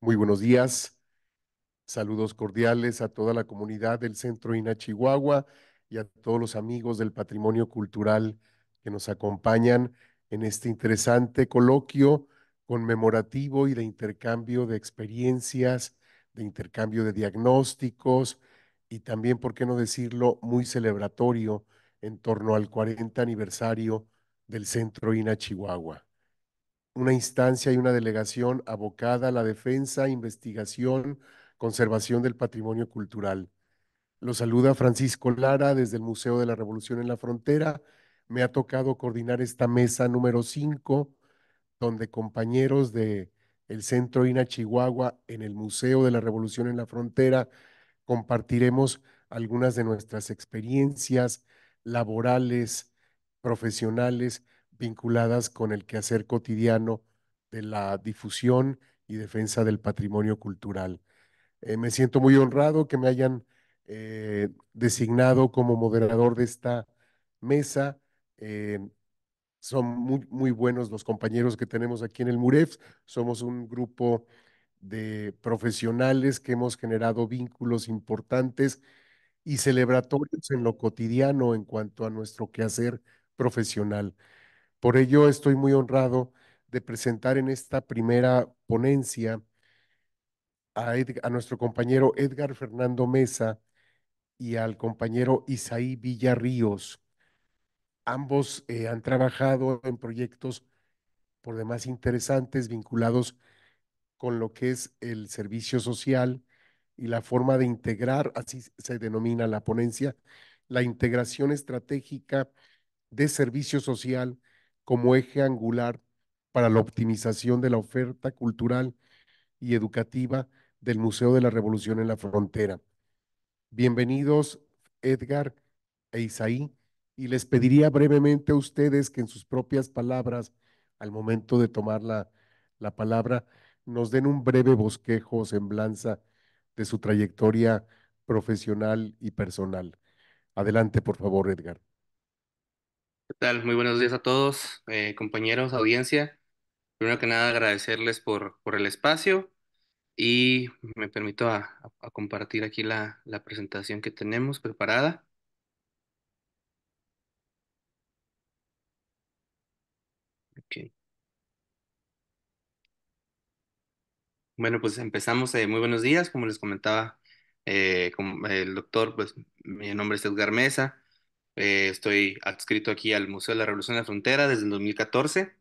Muy buenos días. Saludos cordiales a toda la comunidad del Centro INA Chihuahua y a todos los amigos del patrimonio cultural que nos acompañan en este interesante coloquio conmemorativo y de intercambio de experiencias, de intercambio de diagnósticos y también, por qué no decirlo, muy celebratorio en torno al 40 aniversario del Centro INA Chihuahua una instancia y una delegación abocada a la defensa, investigación, conservación del patrimonio cultural. Lo saluda Francisco Lara desde el Museo de la Revolución en la Frontera. Me ha tocado coordinar esta mesa número 5, donde compañeros de el Centro INA Chihuahua en el Museo de la Revolución en la Frontera compartiremos algunas de nuestras experiencias laborales, profesionales, vinculadas con el quehacer cotidiano de la difusión y defensa del patrimonio cultural. Eh, me siento muy honrado que me hayan eh, designado como moderador de esta mesa. Eh, son muy, muy buenos los compañeros que tenemos aquí en el MUREF. Somos un grupo de profesionales que hemos generado vínculos importantes y celebratorios en lo cotidiano en cuanto a nuestro quehacer profesional. Por ello estoy muy honrado de presentar en esta primera ponencia a, nuestro compañero Edgar Fernando Mesa y al compañero Isaí Villarríos. Ambos eh, han trabajado en proyectos por demás interesantes vinculados con lo que es el servicio social y la forma de integrar, así se denomina la ponencia, la integración estratégica de servicio social como eje angular para la optimización de la oferta cultural y educativa del Museo de la Revolución en la Frontera. Bienvenidos Edgar e Isaí y les pediría brevemente a ustedes que en sus propias palabras, al momento de tomar la, la palabra, nos den un breve bosquejo o semblanza de su trayectoria profesional y personal. Adelante, por favor, Edgar tal? Muy buenos días a todos, eh, compañeros, audiencia. Primero que nada, agradecerles por, por el espacio y me permito a, compartir aquí la, presentación que tenemos preparada. Bueno, pues empezamos. Eh, muy buenos días, como les comentaba eh, el doctor, pues mi nombre es Edgar Mesa. Eh, estoy adscrito aquí al Museo de la Revolución de la Frontera desde el 2014.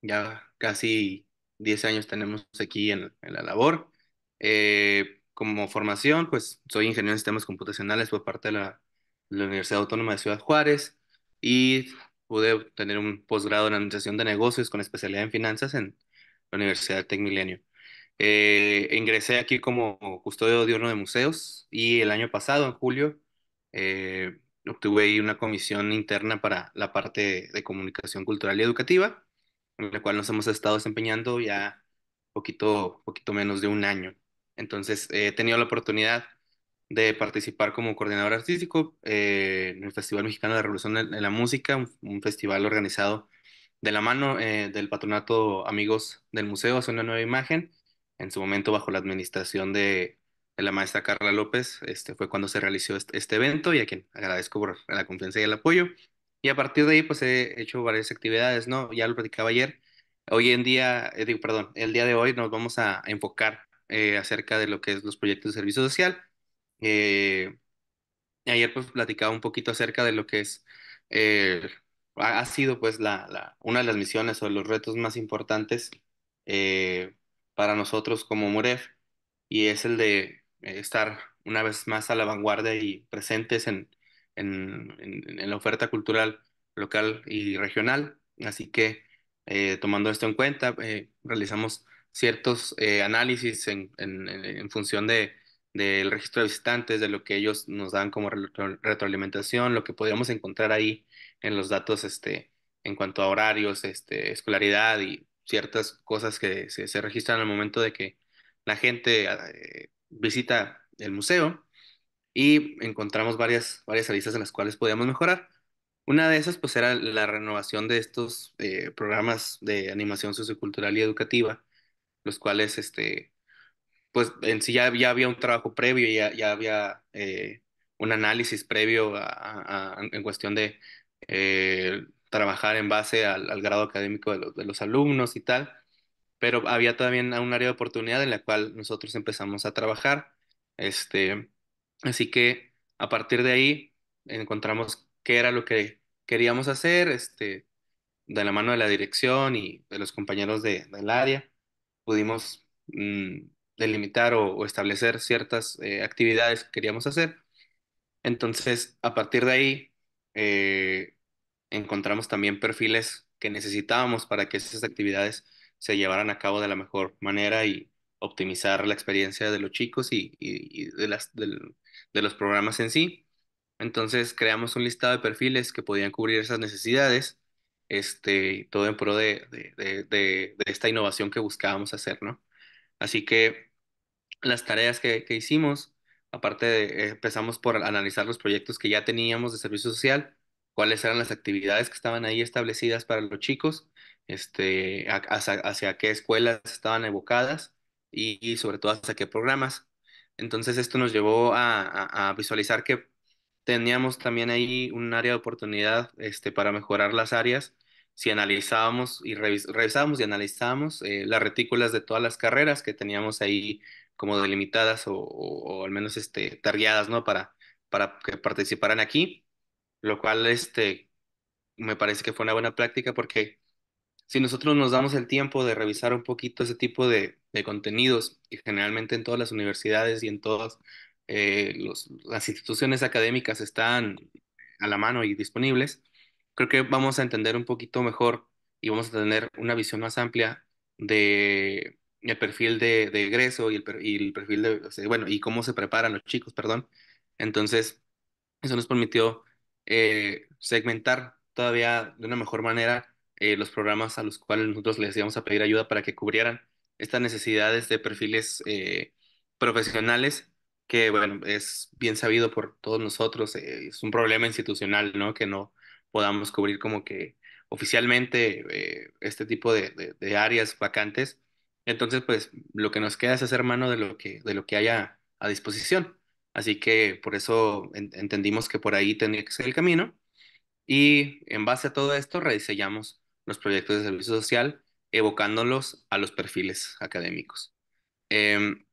Ya casi 10 años tenemos aquí en, la labor. Eh, como formación, pues soy ingeniero en sistemas computacionales por parte de la, Universidad Autónoma de Ciudad Juárez y pude tener un posgrado en administración de negocios con especialidad en finanzas en la Universidad Tech eh, ingresé aquí como custodio diurno de museos y el año pasado, en julio, obtuve ahí una comisión interna para la parte de, comunicación cultural y educativa, en la cual nos hemos estado desempeñando ya poquito, poquito menos de un año. Entonces, he tenido la oportunidad de participar como coordinador artístico eh, en el Festival Mexicano de Revolución de la Música, un, festival organizado de la mano eh, del patronato Amigos del Museo hace una nueva imagen, en su momento bajo la administración de la maestra Carla López, este, fue cuando se realizó este, evento y a quien agradezco por la confianza y el apoyo. Y a partir de ahí, pues he hecho varias actividades, ¿no? Ya lo platicaba ayer. Hoy en día, eh, digo, perdón, el día de hoy nos vamos a enfocar eh, acerca de lo que es los proyectos de servicio social. Eh, ayer pues platicaba un poquito acerca de lo que es eh, ha sido pues la, la, una de las misiones o los retos más importantes para nosotros como MUREF y es el de eh, estar una vez más a la vanguardia y presentes en, en, en, la oferta cultural local y regional. Así que eh, tomando esto en cuenta, eh, realizamos ciertos análisis en, función de, del registro de visitantes, de lo que ellos nos dan como retroalimentación, lo que podíamos encontrar ahí en los datos este, en cuanto a horarios, este, escolaridad y ciertas cosas que se, se registran al momento de que la gente visita el museo y encontramos varias, varias aristas en las cuales podíamos mejorar. Una de esas pues era la renovación de estos eh, programas de animación sociocultural y educativa, los cuales este, pues en sí ya, había un trabajo previo, ya, ya había eh, un análisis previo en cuestión de eh, trabajar en base al, grado académico de los alumnos y tal pero había también un área de oportunidad en la cual nosotros empezamos a trabajar. Este, así que a partir de ahí encontramos qué era lo que queríamos hacer, este, de la mano de la dirección y de los compañeros del área, pudimos mm, delimitar o, establecer ciertas eh, actividades que queríamos hacer. Entonces, a partir de ahí, eh, encontramos también perfiles que necesitábamos para que esas actividades se llevaran a cabo de la mejor manera y optimizar la experiencia de los chicos y, de, las, los programas en sí. Entonces creamos un listado de perfiles que podían cubrir esas necesidades, este, todo en pro de, esta innovación que buscábamos hacer, ¿no? Así que las tareas que, que hicimos, aparte de, eh, empezamos por analizar los proyectos que ya teníamos de servicio social, cuáles eran las actividades que estaban ahí establecidas para los chicos este, hacia, qué escuelas estaban evocadas y, sobre todo hacia qué programas. Entonces esto nos llevó a, visualizar que teníamos también ahí un área de oportunidad este, para mejorar las áreas si analizábamos y revisábamos y analizábamos eh, las retículas de todas las carreras que teníamos ahí como delimitadas o, al menos este, targueadas, ¿no? Para, para que participaran aquí, lo cual este, me parece que fue una buena práctica porque si nosotros nos damos el tiempo de revisar un poquito ese tipo de, contenidos, y generalmente en todas las universidades y en todas eh, las instituciones académicas están a la mano y disponibles, creo que vamos a entender un poquito mejor y vamos a tener una visión más amplia de el perfil de, egreso y el, perfil de, bueno, y cómo se preparan los chicos, perdón. Entonces, eso nos permitió eh, segmentar todavía de una mejor manera eh, los programas a los cuales nosotros les íbamos a pedir ayuda para que cubrieran estas necesidades de perfiles eh, profesionales, que bueno, es bien sabido por todos nosotros, eh, es un problema institucional, ¿no? Que no podamos cubrir como que oficialmente este tipo de, áreas vacantes. Entonces, pues lo que nos queda es hacer mano de lo que, de lo que haya a disposición. Así que por eso entendimos que por ahí tenía que ser el camino. Y en base a todo esto, rediseñamos los proyectos de servicio social, evocándolos a los perfiles académicos. Em,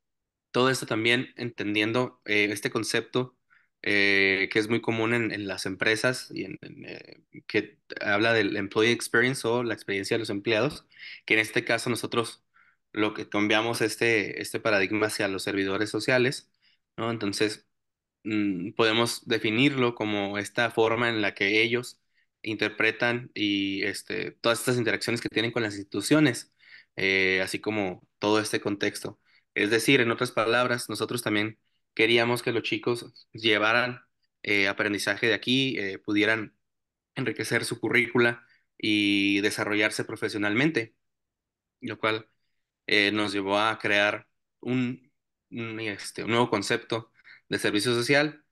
todo esto también entendiendo eh, este concepto eh, que es muy común en, las empresas y eh, que habla del employee experience o la experiencia de los empleados, que en este caso nosotros lo que cambiamos este, este paradigma hacia los servidores sociales, Entonces, mm, podemos definirlo como esta forma en la que ellos interpretan y este, todas estas interacciones que tienen con las instituciones, eh, así como todo este contexto. Es decir, en otras palabras, nosotros también queríamos que los chicos llevaran eh, aprendizaje de aquí, eh, pudieran enriquecer su currícula y desarrollarse profesionalmente, lo cual nos llevó a crear este, un nuevo concepto de servicio social.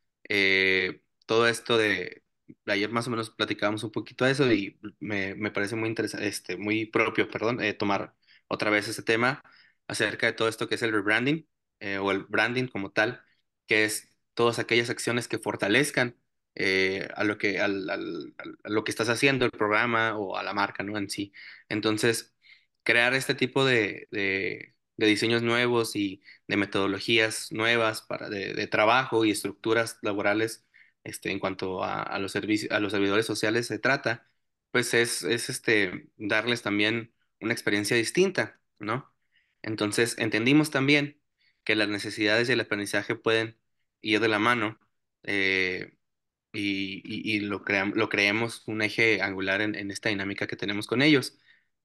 todo esto de ayer más o menos platicábamos un poquito de eso y me, parece muy interesante, este, muy propio, perdón, eh, tomar otra vez este tema acerca de todo esto que es el rebranding eh, o el branding como tal, que es todas aquellas acciones que fortalezcan eh, a, lo que, lo que estás haciendo, el programa o a la marca ¿no? en sí. Entonces, crear este tipo de, de, diseños nuevos y de metodologías nuevas para, de, de trabajo y estructuras laborales este, en cuanto a, los a los servidores sociales se trata, pues es, este, darles también una experiencia distinta, ¿no? Entonces, entendimos también que las necesidades y el aprendizaje pueden ir de la mano eh, y, lo, lo creemos un eje angular en, esta dinámica que tenemos con ellos,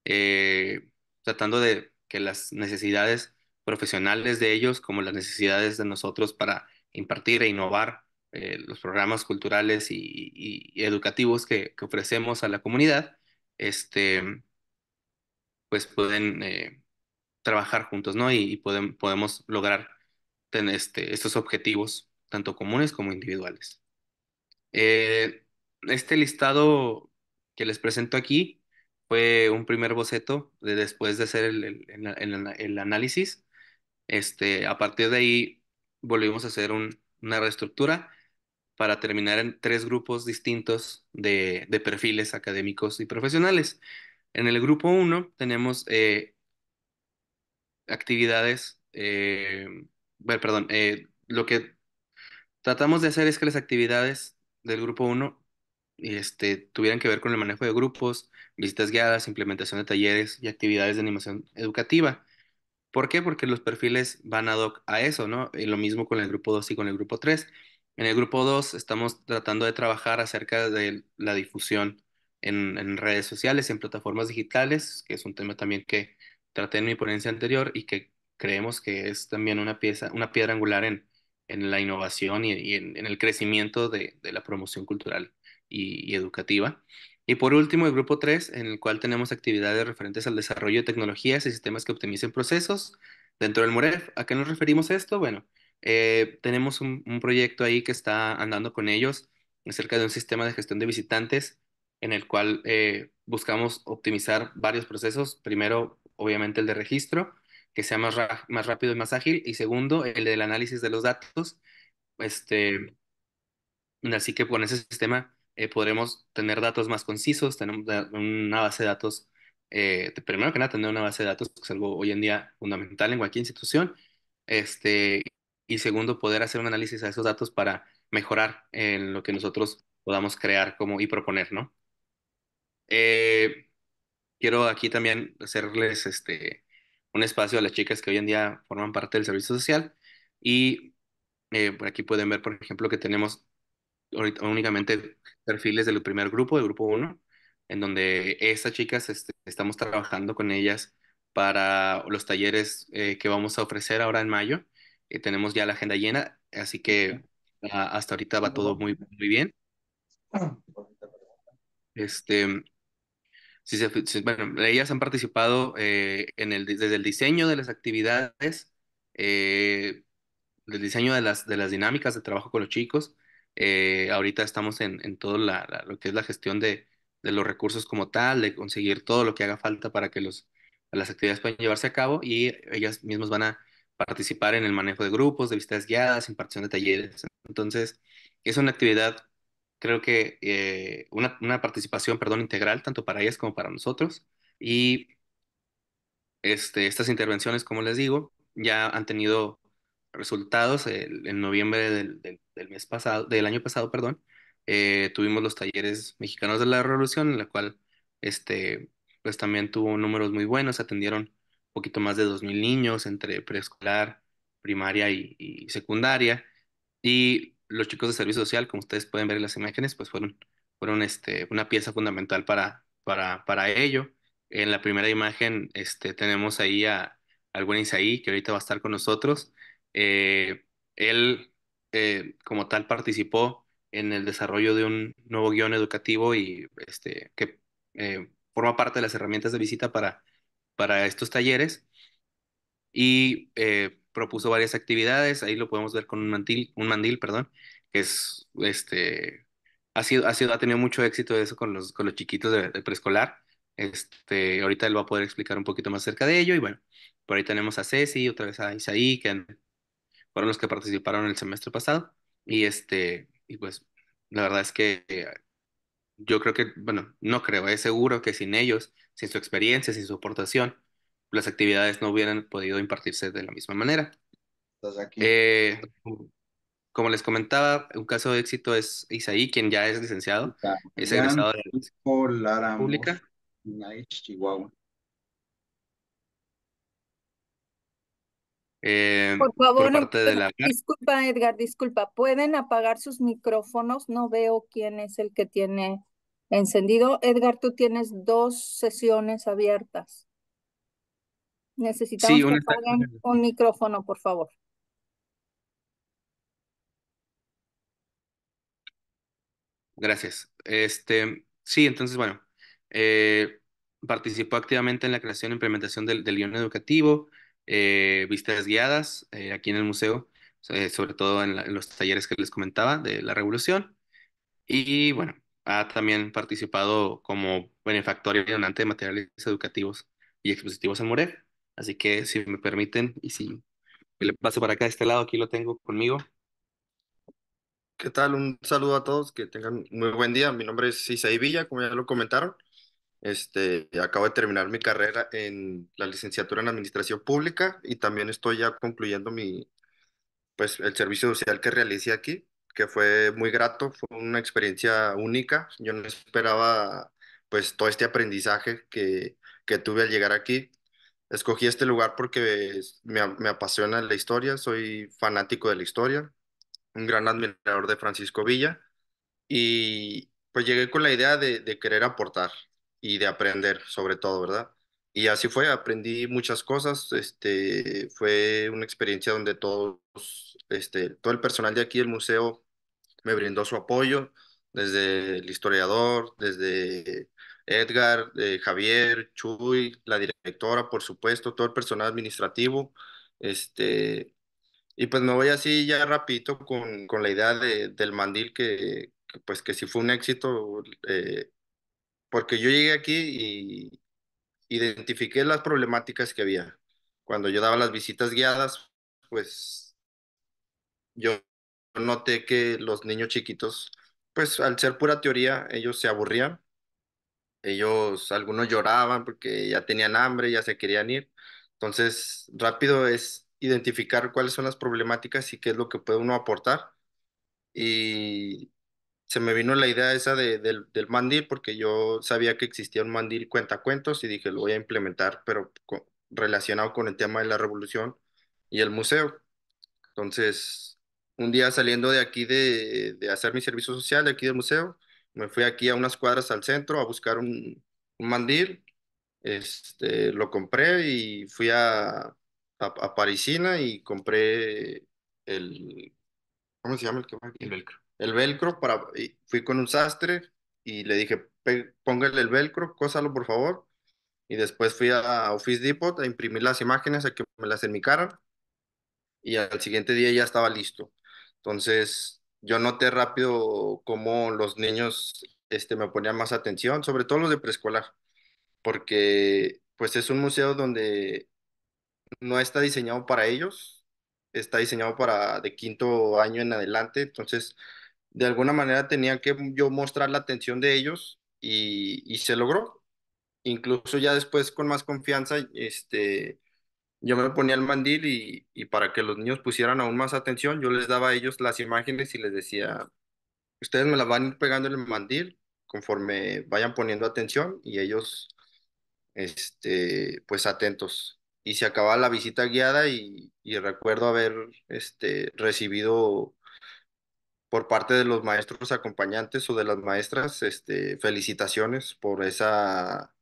eh, tratando de que las necesidades profesionales de ellos, como las necesidades de nosotros para impartir e innovar eh, los programas culturales y, educativos que, ofrecemos a la comunidad, este, pues pueden eh, trabajar juntos, ¿no? Y, podemos lograr este, estos objetivos, tanto comunes como individuales. Eh, este listado que les presento aquí fue un primer boceto de después de hacer el, análisis. Este, a partir de ahí volvimos a hacer una reestructura para terminar en tres grupos distintos de, perfiles académicos y profesionales. En el grupo 1 tenemos eh, actividades, eh, bueno, perdón, eh, lo que tratamos de hacer es que las actividades del grupo 1 este, tuvieran que ver con el manejo de grupos, visitas guiadas, implementación de talleres y actividades de animación educativa. ¿Por qué? Porque los perfiles van ad hoc a eso, ¿no? lo mismo con el grupo 2 y con el grupo 3. En el grupo 2 estamos tratando de trabajar acerca de la difusión en, redes sociales, en plataformas digitales, que es un tema también que traté en mi ponencia anterior y que creemos que es también una pieza, una piedra angular en, la innovación y, en, el crecimiento de, la promoción cultural y, educativa. Y por último, el grupo 3, en el cual tenemos actividades referentes al desarrollo de tecnologías y sistemas que optimicen procesos dentro del MUREF. ¿A qué nos referimos esto? Bueno, eh, tenemos un, proyecto ahí que está andando con ellos acerca de un sistema de gestión de visitantes en el cual eh, buscamos optimizar varios procesos. Primero, obviamente, el de registro, que sea más, más rápido y más ágil. Y segundo, el del análisis de los datos. Este, así que con ese sistema eh, podremos tener datos más concisos, tenemos una base de datos, primero que nada, tener una base de datos, que es algo hoy en día fundamental en cualquier institución, este, y segundo, poder hacer un análisis a esos datos para mejorar en lo que nosotros podamos crear como, y proponer, ¿no? Eh, quiero aquí también hacerles este, un espacio a las chicas que hoy en día forman parte del servicio social y eh, por aquí pueden ver, por ejemplo, que tenemos únicamente perfiles del primer grupo, del grupo 1, en donde estas chicas este, estamos trabajando con ellas para los talleres eh, que vamos a ofrecer ahora en mayo eh, tenemos ya la agenda llena, así que ah, hasta ahorita va todo muy, muy bien. Este, si bueno, ellas han participado eh, en el, desde el diseño de las actividades, eh, del diseño de las, de las dinámicas de trabajo con los chicos. ahorita estamos en, en todo lo que es la gestión de, de los recursos como tal, de conseguir todo lo que haga falta para que los, las actividades puedan llevarse a cabo y ellas mismas van a participar en el manejo de grupos, de visitas guiadas, impartición de talleres. Entonces, es una actividad, creo que eh, una, participación, perdón, integral, tanto para ellas como para nosotros. Y este, estas intervenciones, como les digo, ya han tenido resultados. en noviembre del, mes pasado, del año pasado, perdón, eh, tuvimos los talleres mexicanos de la revolución, en la cual este, pues también tuvo números muy buenos, atendieron poquito más de 2.000 niños entre preescolar, primaria y, secundaria. Y los chicos de servicio social, como ustedes pueden ver en las imágenes, pues fueron, fueron este, una pieza fundamental para, para, ello. En la primera imagen este, tenemos ahí a, alguna Isaí, que ahorita va a estar con nosotros. Eh, él, eh, como tal, participó en el desarrollo de un nuevo guión educativo y este, que eh, forma parte de las herramientas de visita para para estos talleres y eh, propuso varias actividades. Ahí lo podemos ver con un mandil, un mandil, perdón, que es este ha ha ha tenido mucho éxito eso con los, con los chiquitos de, preescolar. Este, ahorita él va a poder explicar un poquito más acerca de ello. Y bueno, por ahí tenemos a Ceci, otra vez a Isaí, que fueron los que participaron el semestre pasado. Y este, y pues la verdad es que eh, yo creo que, bueno, no creo, es seguro que sin ellos sin su experiencia, sin su aportación, las actividades no hubieran podido impartirse de la misma manera. Eh, como les comentaba, un caso de éxito es Isaí, quien ya es licenciado, es egresado de la Escuela pública. Eh, por favor, disculpa Edgar, disculpa, ¿pueden apagar sus micrófonos? No veo quién es el que tiene Encendido, Edgar, tú tienes dos sesiones abiertas. Necesitamos un micrófono, por favor. Gracias. Este, sí, entonces, bueno, eh, participó activamente en la creación e implementación del, guion guión educativo, eh, vistas guiadas eh, aquí en el museo, sobre todo en los talleres que les comentaba de la revolución. Y bueno, ha también participado como benefactor y donante de materiales educativos y expositivos en More, Así que si me permiten y si le paso para acá de este lado, aquí lo tengo conmigo. ¿Qué tal? Un saludo a todos, que tengan muy buen día. Mi nombre es Isaí Villa, como ya lo comentaron. Este, acabo de terminar mi carrera en la licenciatura en Administración Pública y también estoy ya concluyendo mi, pues, el servicio social que realicé aquí que fue muy grato, fue una experiencia única. Yo no esperaba pues todo este aprendizaje que, que tuve al llegar aquí. Escogí este lugar porque me, me apasiona la historia, soy fanático de la historia, un gran admirador de Francisco Villa y pues llegué con la idea de, querer aportar y de aprender sobre todo, ¿verdad? Y así fue, aprendí muchas cosas, este, fue una experiencia donde todos, este, todo el personal de aquí del museo me brindó su apoyo, desde el historiador, desde Edgar, eh, Javier, Chuy, la directora, por supuesto, todo el personal administrativo. Este, y pues me voy así ya rapidito con, con la idea del mandil que, pues que si fue un éxito, eh, porque yo llegué aquí y identifiqué las problemáticas que había. Cuando yo daba las visitas guiadas, pues yo noté que los niños chiquitos, pues al ser pura teoría, ellos se aburrían. Ellos, algunos lloraban porque ya tenían hambre, ya se querían ir. Entonces, rápido es identificar cuáles son las problemáticas y qué es lo que puede uno aportar. Y se me vino la idea esa de, del mandil porque yo sabía que existía un mandil cuentacuentos y dije, lo voy a implementar, pero relacionado con el tema de la revolución y el museo. Entonces, un día saliendo de aquí de, hacer mi servicio social, de aquí del museo, me fui aquí a unas cuadras al centro a buscar un, un mandil, este, lo compré y fui a, a, Parisina y compré el, ¿cómo se llama el El velcro. El velcro, para, y fui con un sastre y le dije, póngale el velcro, cósalo por favor. Y después fui a Office Depot a imprimir las imágenes, a que me las mi cara. Y al siguiente día ya estaba listo entonces, yo noté rápido cómo los niños este, me ponían más atención, sobre todo los de preescolar, porque pues es un museo donde no está diseñado para ellos, está diseñado para de quinto año en adelante, entonces de alguna manera tenía que yo mostrar la atención de ellos y, y se logró. Incluso ya después con más confianza, este, yo me ponía el mandil y, para que los niños pusieran aún más atención, yo les daba a ellos las imágenes y les decía, ustedes me las van a ir pegando el mandil conforme vayan poniendo atención y ellos, este, pues atentos. Y se acababa la visita guiada y, recuerdo haber este, recibido por parte de los maestros acompañantes o de las maestras este, felicitaciones por esa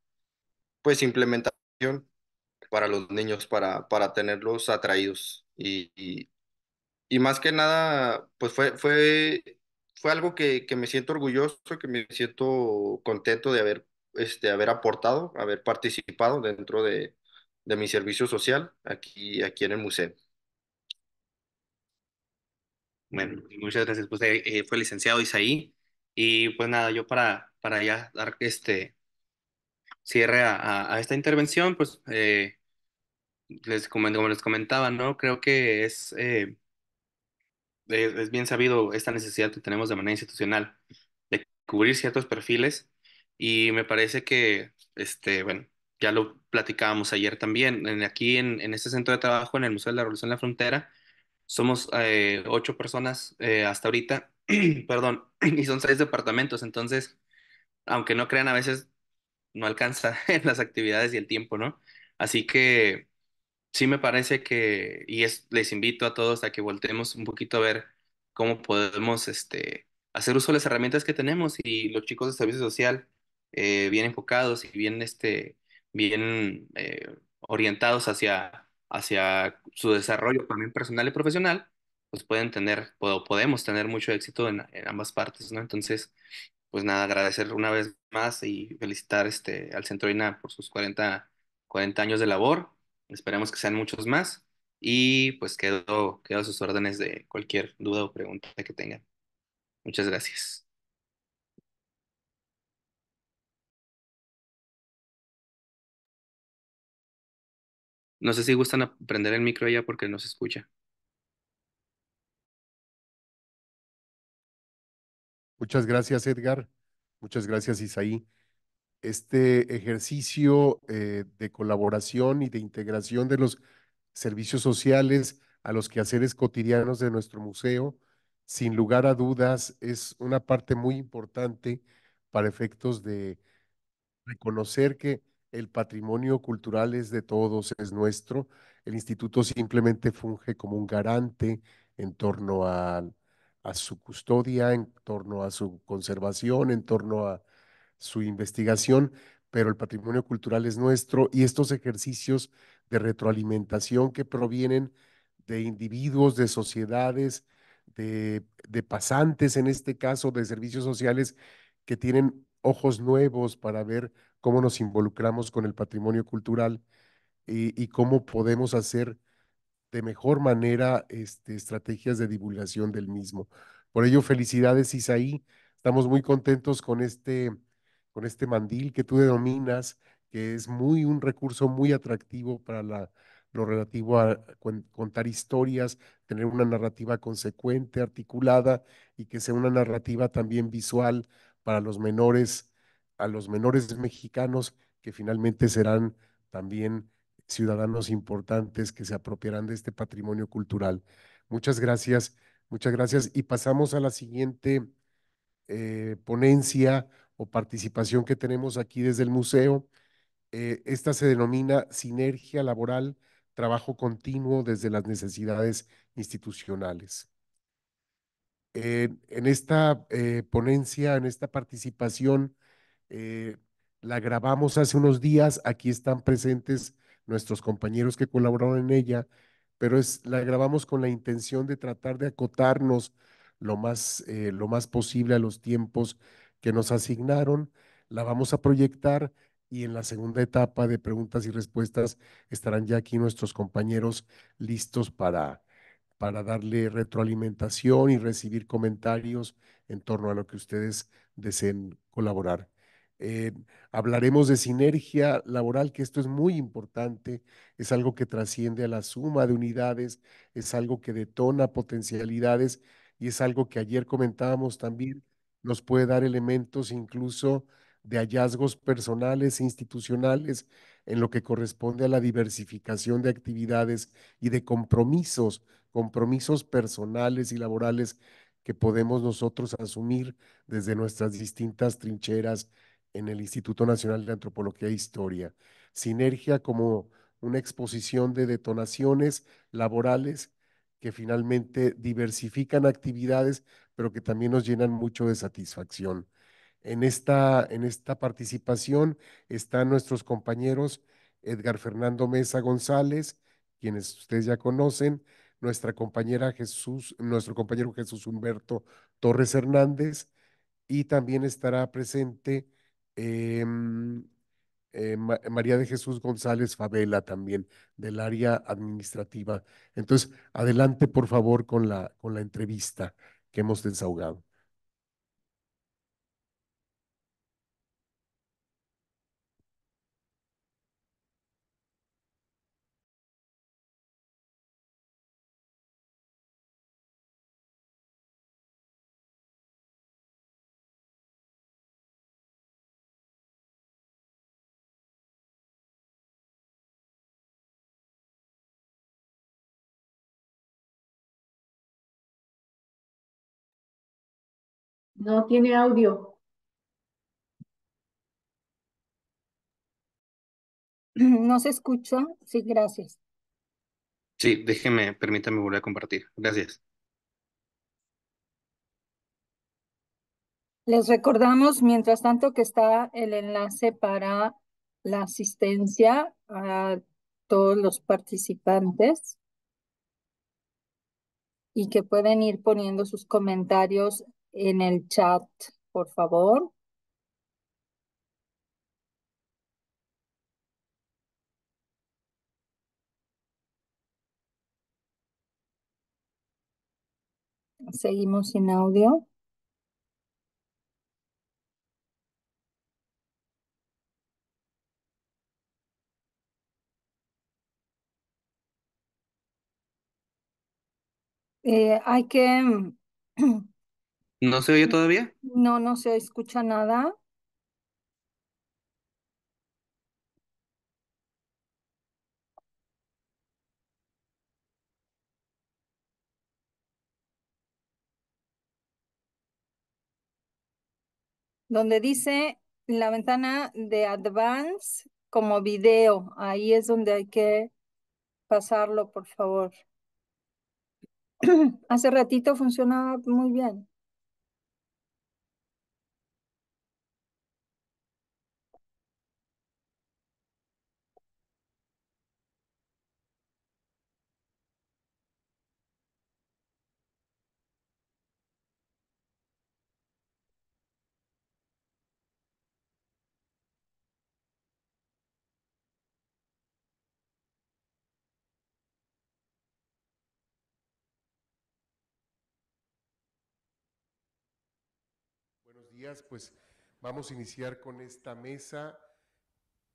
pues implementación para los niños, para, para tenerlos atraídos. Y, y, más que nada, pues fue, fue, fue algo que, que, me siento orgulloso, que me siento contento de haber, este, haber aportado, haber participado dentro de, de mi servicio social aquí, aquí en el museo. Bueno, muchas gracias. Pues eh, eh, fue licenciado Isaí. Y pues nada, yo para, para ya dar este cierre a, a, esta intervención, pues eh, les, como les comentaba, ¿no? Creo que eh, es, es, bien sabido esta necesidad que tenemos de manera institucional de cubrir ciertos perfiles y me parece que, este, bueno, ya lo platicábamos ayer también, en, aquí en, en este centro de trabajo, en el Museo de la Revolución de la Frontera, somos eh, ocho personas eh, hasta ahorita, perdón, y son seis departamentos, entonces, aunque no crean, a veces no alcanza en las actividades y el tiempo, ¿no? Así que sí me parece que, y es, les invito a todos a que voltemos un poquito a ver cómo podemos este, hacer uso de las herramientas que tenemos y los chicos de servicio social eh, bien enfocados y bien, este, bien eh, orientados hacia, hacia su desarrollo también personal y profesional, pues pueden tener, o podemos tener mucho éxito en, ambas partes, ¿no? Entonces, pues nada, agradecer una vez más y felicitar este, al Centro INA por sus 40, 40 años de labor Esperemos que sean muchos más y pues quedo, quedo a sus órdenes de cualquier duda o pregunta que tengan. Muchas gracias. No sé si gustan prender el micro ya porque no se escucha. Muchas gracias, Edgar. Muchas gracias, Isaí este ejercicio eh, de colaboración y de integración de los servicios sociales a los quehaceres cotidianos de nuestro museo, sin lugar a dudas, es una parte muy importante para efectos de reconocer que el patrimonio cultural es de todos, es nuestro. El instituto simplemente funge como un garante en torno a su custodia, en torno a su conservación, en torno a su investigación, pero el patrimonio cultural es nuestro y estos ejercicios de retroalimentación que provienen de individuos, de sociedades, de, pasantes, en este caso, de servicios sociales que tienen ojos nuevos para ver cómo nos involucramos con el patrimonio cultural y, cómo podemos hacer de mejor manera este, estrategias de divulgación del mismo. Por ello, felicidades, Isaí. Estamos muy contentos con este con este mandil que tú denominas, que es muy un recurso muy atractivo para lo relativo a contar historias, tener una narrativa consecuente, articulada y que sea una narrativa también visual para los menores, a los menores mexicanos que finalmente serán también ciudadanos importantes que se apropiarán de este patrimonio cultural. Muchas gracias, muchas gracias. Y pasamos a la siguiente eh, ponencia o participación que tenemos aquí desde el museo. Eh, esta se denomina sinergia laboral, trabajo continuo desde las necesidades institucionales. Eh, en esta eh, ponencia, en esta participación, la grabamos hace unos días, aquí están presentes nuestros compañeros que colaboraron en ella, pero es, la grabamos con la intención de tratar de acotarnos lo más, lo más posible a los tiempos que nos asignaron, la vamos a proyectar y en la segunda etapa de preguntas y respuestas estarán ya aquí nuestros compañeros listos para, para darle retroalimentación y recibir comentarios en torno a lo que ustedes deseen colaborar. Eh, hablaremos de sinergia laboral, que esto es muy importante, es algo que trasciende a la suma de unidades, es algo que detona potencialidades y es algo que ayer comentábamos también, nos puede dar elementos incluso de hallazgos personales, e institucionales, en lo que corresponde a la diversificación de actividades y de compromisos, compromisos personales y laborales que podemos nosotros asumir desde nuestras distintas trincheras en el Instituto Nacional de Antropología e Historia. Sinergia como una exposición de detonaciones laborales que finalmente diversifican actividades, pero que también nos llenan mucho de satisfacción. En esta, en esta participación están nuestros compañeros Edgar Fernando Mesa González, quienes ustedes ya conocen, nuestra compañera Jesús, nuestro compañero Jesús Humberto Torres Hernández, y también estará presente em, eh, María de Jesús González Favela también, del área administrativa. Entonces, adelante, por favor, con la, con la entrevista que hemos desahogado. No tiene audio. ¿No se escucha? Sí, gracias. Sí, déjeme, permítame volver a compartir. Gracias. Les recordamos, mientras tanto, que está el enlace para la asistencia a todos los participantes y que pueden ir poniendo sus comentarios en el chat, por favor. Seguimos sin audio. Eh, hay que ¿No se oye mm, todavía? No, no se escucha nada. Donde dice la ventana de Advance como video. Ahí es donde hay que pasarlo, por favor. Hace ratito funcionaba muy bien. pues vamos a iniciar con esta mesa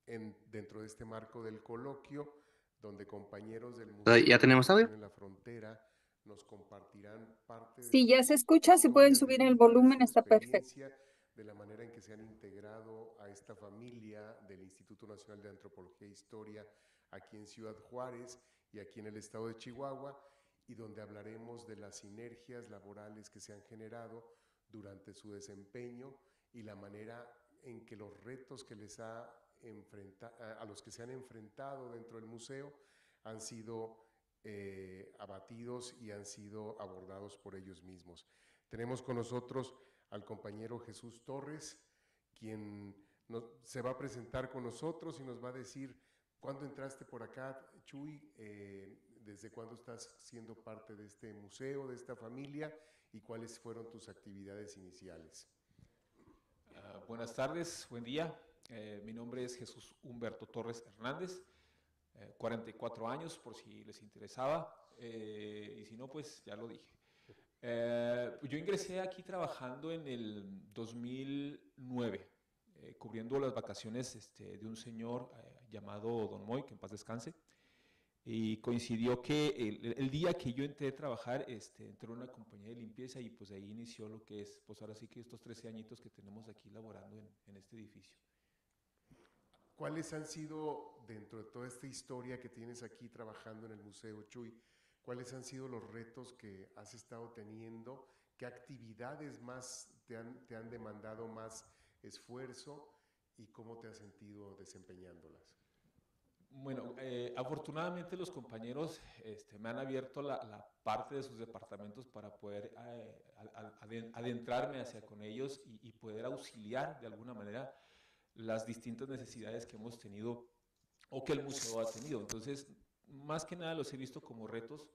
en, dentro de este marco del coloquio, donde compañeros del mundo ¿Ya tenemos audio? en la frontera nos compartirán parte... ya se escucha, si pueden subir el volumen, está perfecto. De la manera en que se han integrado a esta familia del Instituto Nacional de Antropología e Historia aquí en Ciudad Juárez y aquí en el estado de Chihuahua, y donde hablaremos de las sinergias laborales que se han generado durante su desempeño y la manera en que los retos que les ha enfrenta, a los que se han enfrentado dentro del museo han sido eh, abatidos y han sido abordados por ellos mismos. Tenemos con nosotros al compañero Jesús Torres, quien se va a presentar con nosotros y nos va a decir cuándo entraste por acá, Chuy, eh, desde cuándo estás siendo parte de este museo, de esta familia, y cuáles fueron tus actividades iniciales. Ah, buenas tardes, buen día. Eh, mi nombre es Jesús Humberto Torres Hernández, 44 eh, años, por si les interesaba, eh, y si no, pues ya lo dije. yo ingresé aquí trabajando en el 2009, cubriendo las vacaciones este, de un señor llamado Don Moy, que en paz descanse y coincidió que el, día que yo entré a trabajar, este, entró una compañía de limpieza y pues ahí inició lo que es, pues ahora sí que estos 13 añitos que tenemos aquí laborando en, este edificio. ¿Cuáles han sido, dentro de toda esta historia que tienes aquí trabajando en el Museo Chuy, cuáles han sido los retos que has estado teniendo? ¿Qué actividades más te han, te han demandado más esfuerzo y cómo te has sentido desempeñándolas? Bueno, eh, afortunadamente los compañeros este, me han abierto la, parte de sus departamentos para poder eh, adentrarme hacia con ellos y, poder auxiliar de alguna manera las distintas necesidades que hemos tenido o que el museo ha tenido. Entonces, más que nada los he visto como retos,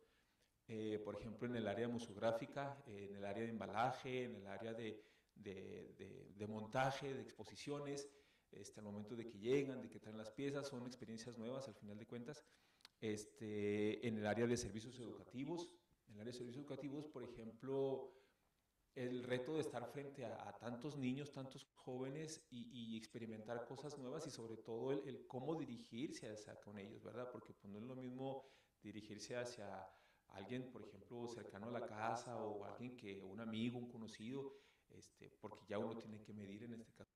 eh, por ejemplo, en el área museográfica, en el área de embalaje, en el área de montaje, de exposiciones, este, al momento de que llegan, de que traen las piezas, son experiencias nuevas al final de cuentas. Este, en el área de servicios educativos, en el área de servicios educativos, por ejemplo, el reto de estar frente a, tantos niños, tantos jóvenes y, experimentar cosas nuevas y sobre todo el, cómo dirigirse hacia, con ellos, ¿verdad? Porque pues, no es lo mismo dirigirse hacia alguien, por ejemplo, cercano a la casa o alguien que, un amigo, un conocido, este, porque ya uno tiene que medir en este caso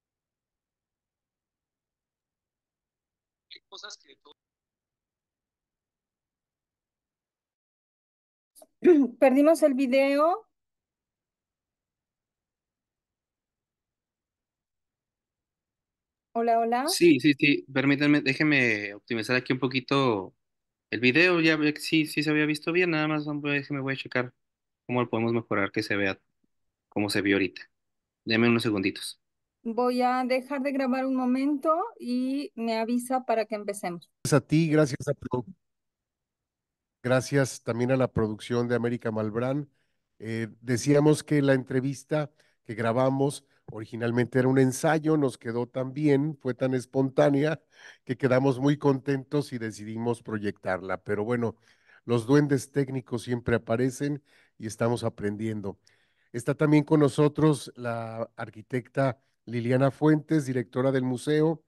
cosas que Perdimos el video. Hola, hola. Sí, sí, sí. Permítanme, déjenme optimizar aquí un poquito el video. Ya sí, sí se había visto bien. Nada más me voy a checar cómo lo podemos mejorar que se vea como se vio ahorita. Deme unos segunditos. Voy a dejar de grabar un momento y me avisa para que empecemos. Gracias a ti, gracias a Gracias también a la producción de América Malbrán. Eh, decíamos que la entrevista que grabamos originalmente era un ensayo, nos quedó tan bien, fue tan espontánea que quedamos muy contentos y decidimos proyectarla. Pero bueno, los duendes técnicos siempre aparecen y estamos aprendiendo. Está también con nosotros la arquitecta Liliana Fuentes, directora del museo,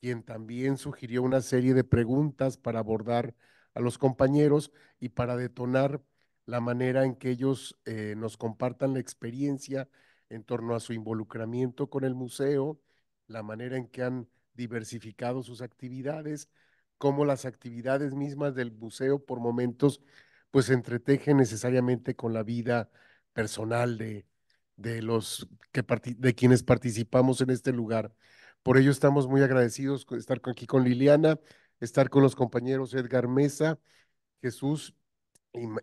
quien también sugirió una serie de preguntas para abordar a los compañeros y para detonar la manera en que ellos eh, nos compartan la experiencia en torno a su involucramiento con el museo, la manera en que han diversificado sus actividades, cómo las actividades mismas del museo por momentos pues entretejen necesariamente con la vida personal de, de los que de quienes participamos en este lugar. Por ello estamos muy agradecidos de estar aquí con Liliana, estar con los compañeros Edgar Mesa, Jesús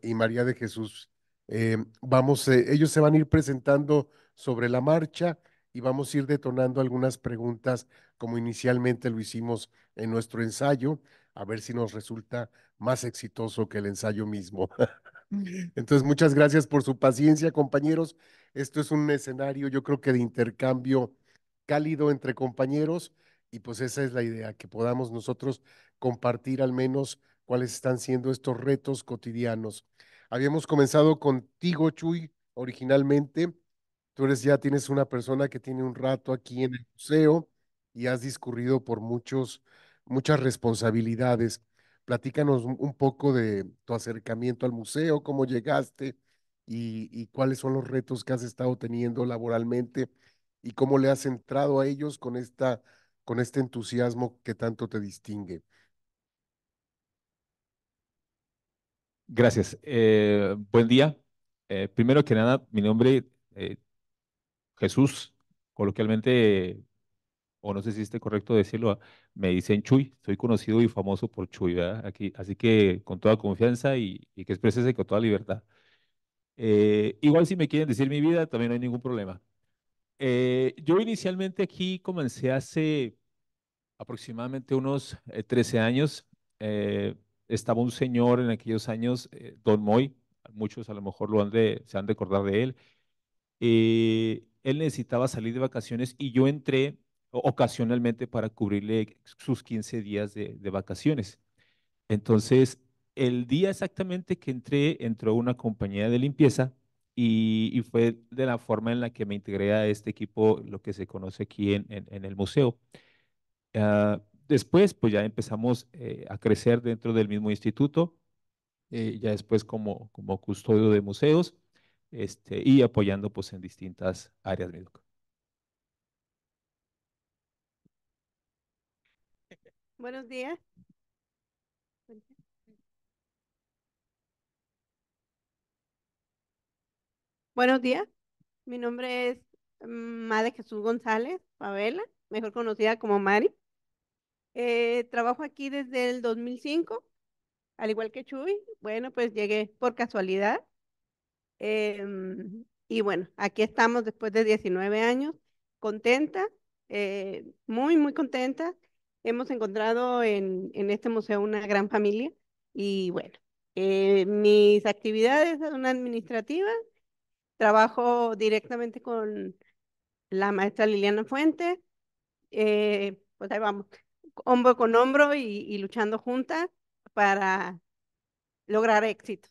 y, María de Jesús. Eh, vamos, eh, ellos se van a ir presentando sobre la marcha y vamos a ir detonando algunas preguntas como inicialmente lo hicimos en nuestro ensayo, a ver si nos resulta más exitoso que el ensayo mismo. Entonces, muchas gracias por su paciencia, compañeros. Esto es un escenario, yo creo que de intercambio cálido entre compañeros y pues esa es la idea, que podamos nosotros compartir al menos cuáles están siendo estos retos cotidianos. Habíamos comenzado contigo, Chuy, originalmente. Tú eres ya tienes una persona que tiene un rato aquí en el museo y has discurrido por muchos muchas responsabilidades. Platícanos un poco de tu acercamiento al museo, cómo llegaste, y, cuáles son los retos que has estado teniendo laboralmente y cómo le has entrado a ellos con esta con este entusiasmo que tanto te distingue. Gracias. Eh, buen día. Eh, primero que nada, mi nombre eh, Jesús, coloquialmente, o no sé si es correcto decirlo, me dicen Chuy. Soy conocido y famoso por Chuy, ¿verdad? así que con toda confianza y, que expresese con toda libertad. Eh, igual si me quieren decir mi vida, también no hay ningún problema. Eh, yo inicialmente aquí comencé hace aproximadamente unos 13 eh, años. estaba un señor en aquellos años, Don Moy, muchos a lo mejor lo han de, se han de acordar de él. él necesitaba salir de vacaciones y yo entré ocasionalmente para cubrirle sus 15 días de, de vacaciones. Entonces, el día exactamente que entré, entró una compañía de limpieza y, fue de la forma en la que me integré a este equipo, lo que se conoce aquí en, el museo. Ah, después, pues ya empezamos eh, a crecer dentro del mismo instituto, eh, ya después como, como custodio de museos este, y apoyando pues en distintas áreas. Buenos días. Buenos días, mi nombre es mm, Madre Jesús González Favela, mejor conocida como Mari. Eh, trabajo aquí desde el 2005, al igual que Chuy. Bueno, pues llegué por casualidad. Em, y bueno, aquí estamos después de 19 años, contenta, eh, muy, muy contenta. Hemos encontrado en, en este museo una gran familia y bueno, eh, mis actividades son administrativas trabajo directamente con la maestra Liliana Fuente, eh, pues ahí vamos, hombro con hombro y, luchando juntas para lograr éxitos.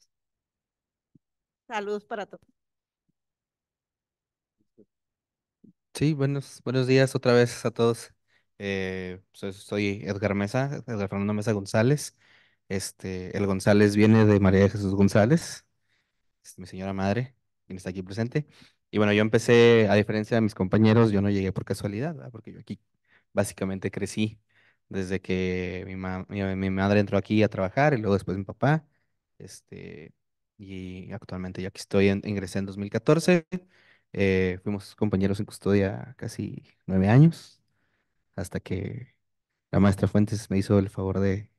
Saludos para todos. Sí, buenos, buenos días otra vez a todos. Eh, pues, soy, Edgar Mesa, Edgar Fernando Mesa González. Este, el González viene de María Jesús González, mi señora madre está aquí presente. Y bueno, yo empecé, a diferencia de mis compañeros, yo no llegué por casualidad, porque yo aquí básicamente crecí desde que mi, mi, madre entró aquí a trabajar y luego después mi papá. Este, y actualmente yo aquí estoy, ingresé en 2014. Eh, fuimos compañeros en custodia casi nueve años, hasta que la maestra Fuentes me hizo el favor de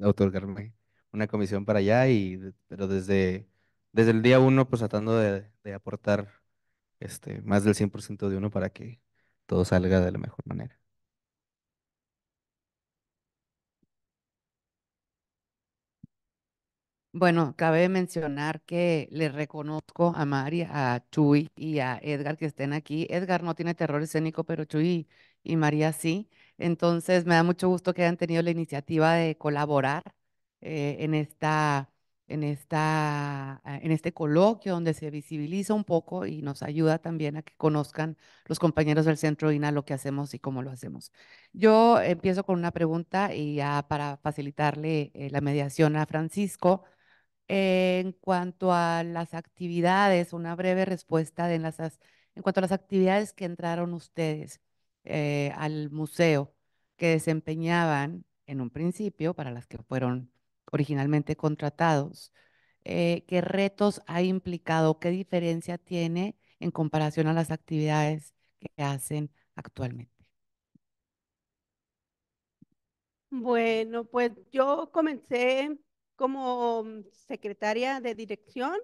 otorgarme una comisión para allá, y, pero desde desde el día uno, pues tratando de, aportar este, más del 100% de uno para que todo salga de la mejor manera. Bueno, cabe mencionar que le reconozco a Mari, a Chuy y a Edgar que estén aquí. Edgar no tiene terror escénico, pero Chuy y María sí. Entonces, me da mucho gusto que hayan tenido la iniciativa de colaborar eh, en esta en, esta, ah, en este coloquio donde se visibiliza un poco y nos ayuda también a que conozcan los compañeros del Centro INA lo que hacemos y cómo lo hacemos. Yo empiezo con una pregunta y ya para facilitarle eh, la mediación a Francisco. Eh, en cuanto a las actividades, una breve respuesta en, las, en cuanto a las actividades que entraron ustedes eh, al museo que desempeñaban en un principio, para las que fueron originalmente contratados, eh, qué retos ha implicado, qué diferencia tiene en comparación a las actividades que hacen actualmente. Bueno, pues yo comencé como mm, secretaria de dirección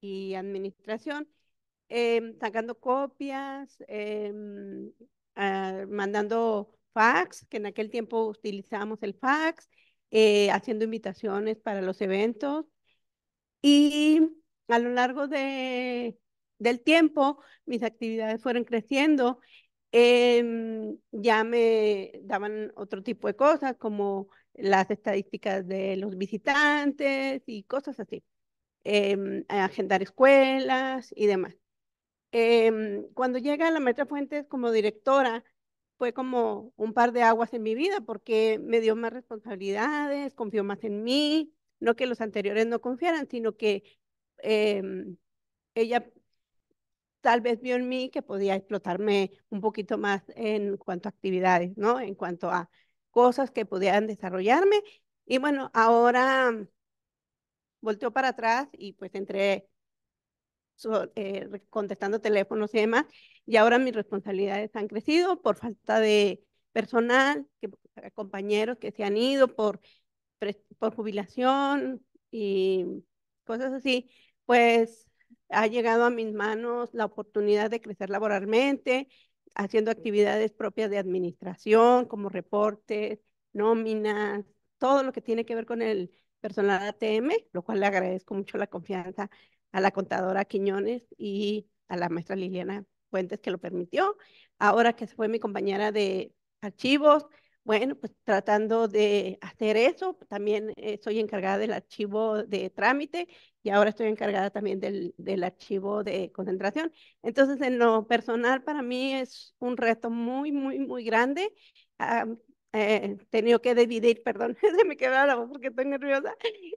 y administración, em, sacando copias, em, ah, mandando fax, que en aquel tiempo utilizábamos el fax, eh, haciendo invitaciones para los eventos y a lo largo de, del tiempo mis actividades fueron creciendo. Em, ya me daban otro tipo de cosas como las estadísticas de los visitantes y cosas así, em, agendar escuelas y demás. Em, cuando llega la maestra Fuentes como directora, fue como un par de aguas en mi vida porque me dio más responsabilidades, confió más en mí, no que los anteriores no confiaran, sino que em, ella tal vez vio en mí que podía explotarme un poquito más en cuanto a actividades, ¿no? En cuanto a cosas que pudieran desarrollarme. Y bueno, ahora volteó para atrás y pues entré eh, contestando teléfonos y demás, y ahora mis responsabilidades han crecido por falta de personal, que, eh, compañeros que se han ido por, por jubilación y cosas así, pues ha llegado a mis manos la oportunidad de crecer laboralmente, haciendo actividades propias de administración, como reportes, nóminas, todo lo que tiene que ver con el personal ATM, lo cual le agradezco mucho la confianza a la contadora Quiñones y a la maestra Liliana Fuentes que lo permitió. Ahora que fue mi compañera de archivos, bueno, pues tratando de hacer eso, también eh, soy encargada del archivo de trámite y ahora estoy encargada también del, del archivo de concentración. Entonces, en lo personal, para mí es un reto muy, muy, muy grande. he ah, eh, tenido que dividir, perdón, se me quedó la voz porque estoy nerviosa,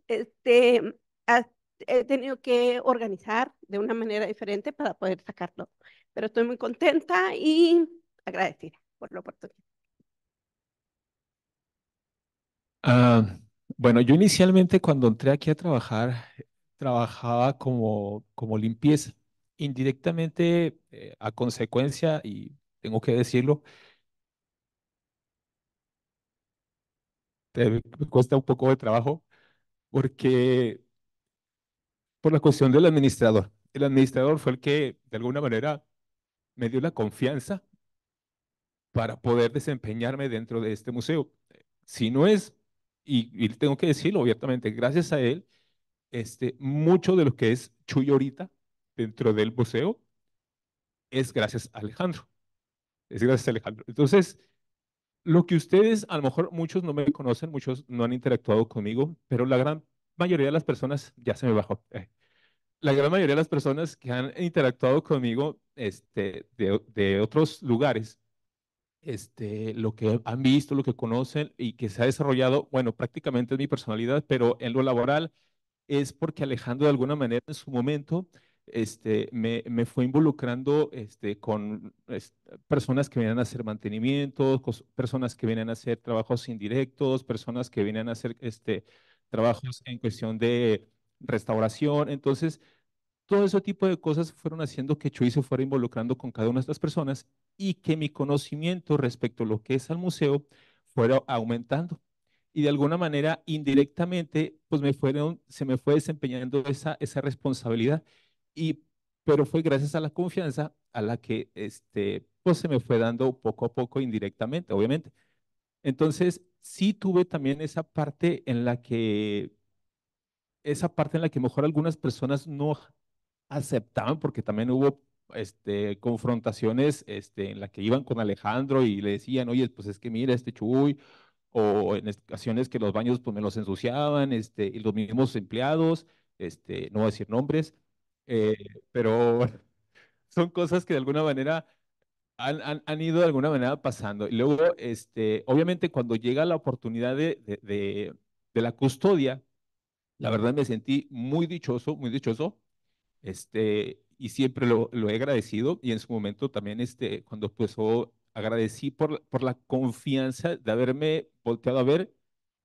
este, he tenido que organizar de una manera diferente para poder sacarlo. Pero estoy muy contenta y agradecida por la oportunidad. Ah, bueno, yo inicialmente cuando entré aquí a trabajar, trabajaba como, como limpieza. Indirectamente, eh, a consecuencia, y tengo que decirlo, me cuesta un poco de trabajo porque por la cuestión del administrador. El administrador fue el que, de alguna manera, me dio la confianza para poder desempeñarme dentro de este museo. Si no es, y, tengo que decirlo abiertamente, gracias a él, este, mucho de lo que es Chuy ahorita dentro del museo es gracias a Alejandro. Es gracias a Alejandro. Entonces, lo que ustedes, a lo mejor muchos no me conocen, muchos no han interactuado conmigo, pero la gran mayoría de las personas, ya se me bajó, eh, la gran mayoría de las personas que han interactuado conmigo este, de, de otros lugares, este, lo que han visto, lo que conocen y que se ha desarrollado, bueno, prácticamente es mi personalidad, pero en lo laboral es porque Alejandro de alguna manera en su momento este, me, me fue involucrando este, con personas que vienen a hacer mantenimientos, personas que vienen a hacer trabajos indirectos, personas que vienen a hacer este, trabajos en cuestión de restauración. Entonces, todo ese tipo de cosas fueron haciendo que Chuy se fuera involucrando con cada una de estas personas y que mi conocimiento respecto a lo que es al museo fuera aumentando. Y de alguna manera, indirectamente, pues me fueron, se me fue desempeñando esa, esa responsabilidad. Y, pero fue gracias a la confianza a la que este, pues se me fue dando poco a poco indirectamente, obviamente. Entonces, sí tuve también esa parte en la que, esa parte en la que mejor algunas personas no aceptaban, porque también hubo este, confrontaciones este, en la que iban con Alejandro y le decían, oye, pues es que mira este chuy, o en ocasiones que los baños pues me los ensuciaban, este, y los mismos empleados, este, no voy a decir nombres, eh, pero son cosas que de alguna manera han, ido de alguna manera pasando. Y luego, este, obviamente, cuando llega la oportunidad de, la custodia, la verdad me sentí muy dichoso, muy dichoso, este, y siempre lo, he agradecido. Y en su momento también, este, cuando empezó, pues, oh, agradecí por, por la confianza de haberme volteado a ver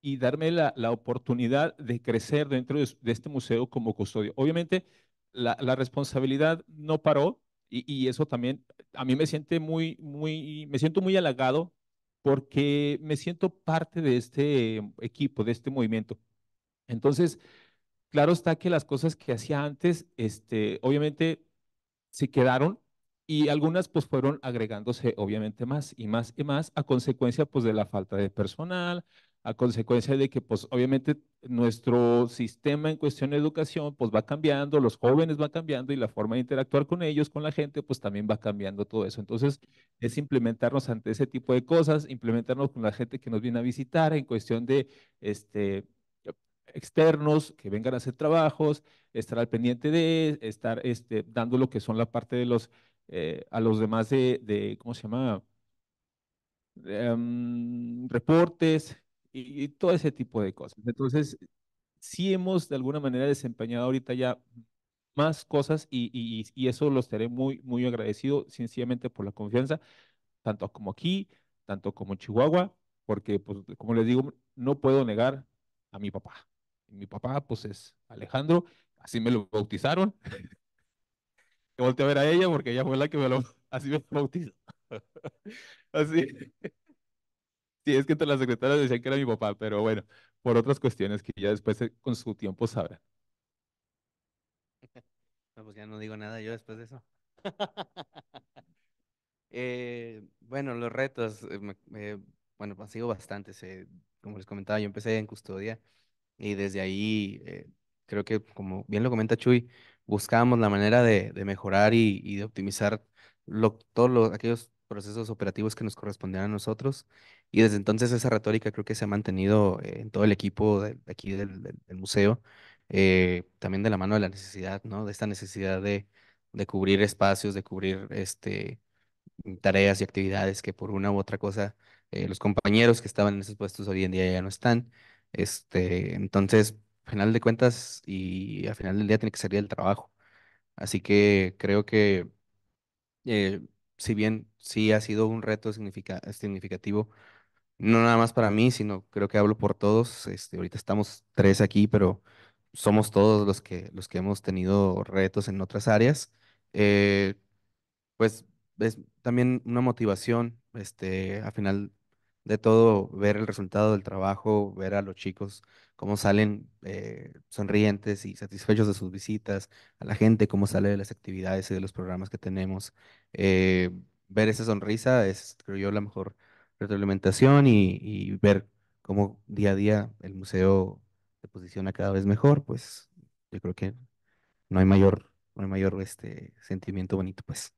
y darme la, oportunidad de crecer dentro de, este museo como custodio. Obviamente, la responsabilidad no paró, y, eso también, a mí me, siente muy, muy, me siento muy halagado porque me siento parte de este equipo, de este movimiento. Entonces, claro está que las cosas que hacía antes, este, obviamente, se quedaron y algunas pues fueron agregándose obviamente más y más y más a consecuencia pues de la falta de personal, a consecuencia de que, pues, obviamente nuestro sistema en cuestión de educación, pues, va cambiando, los jóvenes van cambiando y la forma de interactuar con ellos, con la gente, pues, también va cambiando todo eso. Entonces, es implementarnos ante ese tipo de cosas, implementarnos con la gente que nos viene a visitar en cuestión de, este, externos que vengan a hacer trabajos, estar al pendiente de, estar este, dando lo que son la parte de los, eh, a los demás de, ¿cómo se llama? Em, reportes, y, todo ese tipo de cosas. Entonces, sí hemos de alguna manera desempeñado ahorita ya más cosas y, y, y, eso los estaré muy, muy agradecido sencillamente por la confianza, tanto como aquí, tanto como Chihuahua, porque pues, como les digo, no puedo negar a mi papá. Mi papá pues es Alejandro, así me lo bautizaron. volte a ver a ella porque ella fue la que me lo, así me bautizó. así. Sí, es que todas las secretarias decían que era mi papá, pero bueno, por otras cuestiones que ya después eh, con su tiempo sabrán. No, pues ya no digo nada yo después de eso. Eh, bueno, los retos, eh, eh bueno, han pues, bastante. bastantes. como les comentaba, yo empecé en custodia y desde ahí, creo que como bien lo comenta Chuy, buscábamos la manera de, mejorar y, de optimizar todos los, aquellos procesos operativos que nos correspondían a nosotros. Y desde entonces esa retórica creo que se ha mantenido eh, en todo el equipo aquí del, museo, eh, también de la mano de la necesidad, ¿no? De esta necesidad de, cubrir espacios, de cubrir este, tareas y actividades que por una u otra cosa eh, los compañeros que estaban en esos puestos hoy en día ya no están. Este, entonces, al final de cuentas y al final del día tiene que salir el trabajo. Así que creo que si bien sí ha sido un reto significativo, no nada más para mí, sino creo que hablo por todos. Este, ahorita estamos tres aquí, pero somos todos los que, los que hemos tenido retos en otras áreas. Eh, pues es también una motivación, este, a final de todo, ver el resultado del trabajo, ver a los chicos cómo salen eh, sonrientes y satisfechos de sus visitas, a la gente cómo sale de las actividades y de los programas que tenemos. Eh, ver esa sonrisa es, creo yo, la mejor retroalimentación y, ver cómo día a día el museo se posiciona cada vez mejor, pues yo creo que no hay mayor, no hay mayor este sentimiento bonito, pues.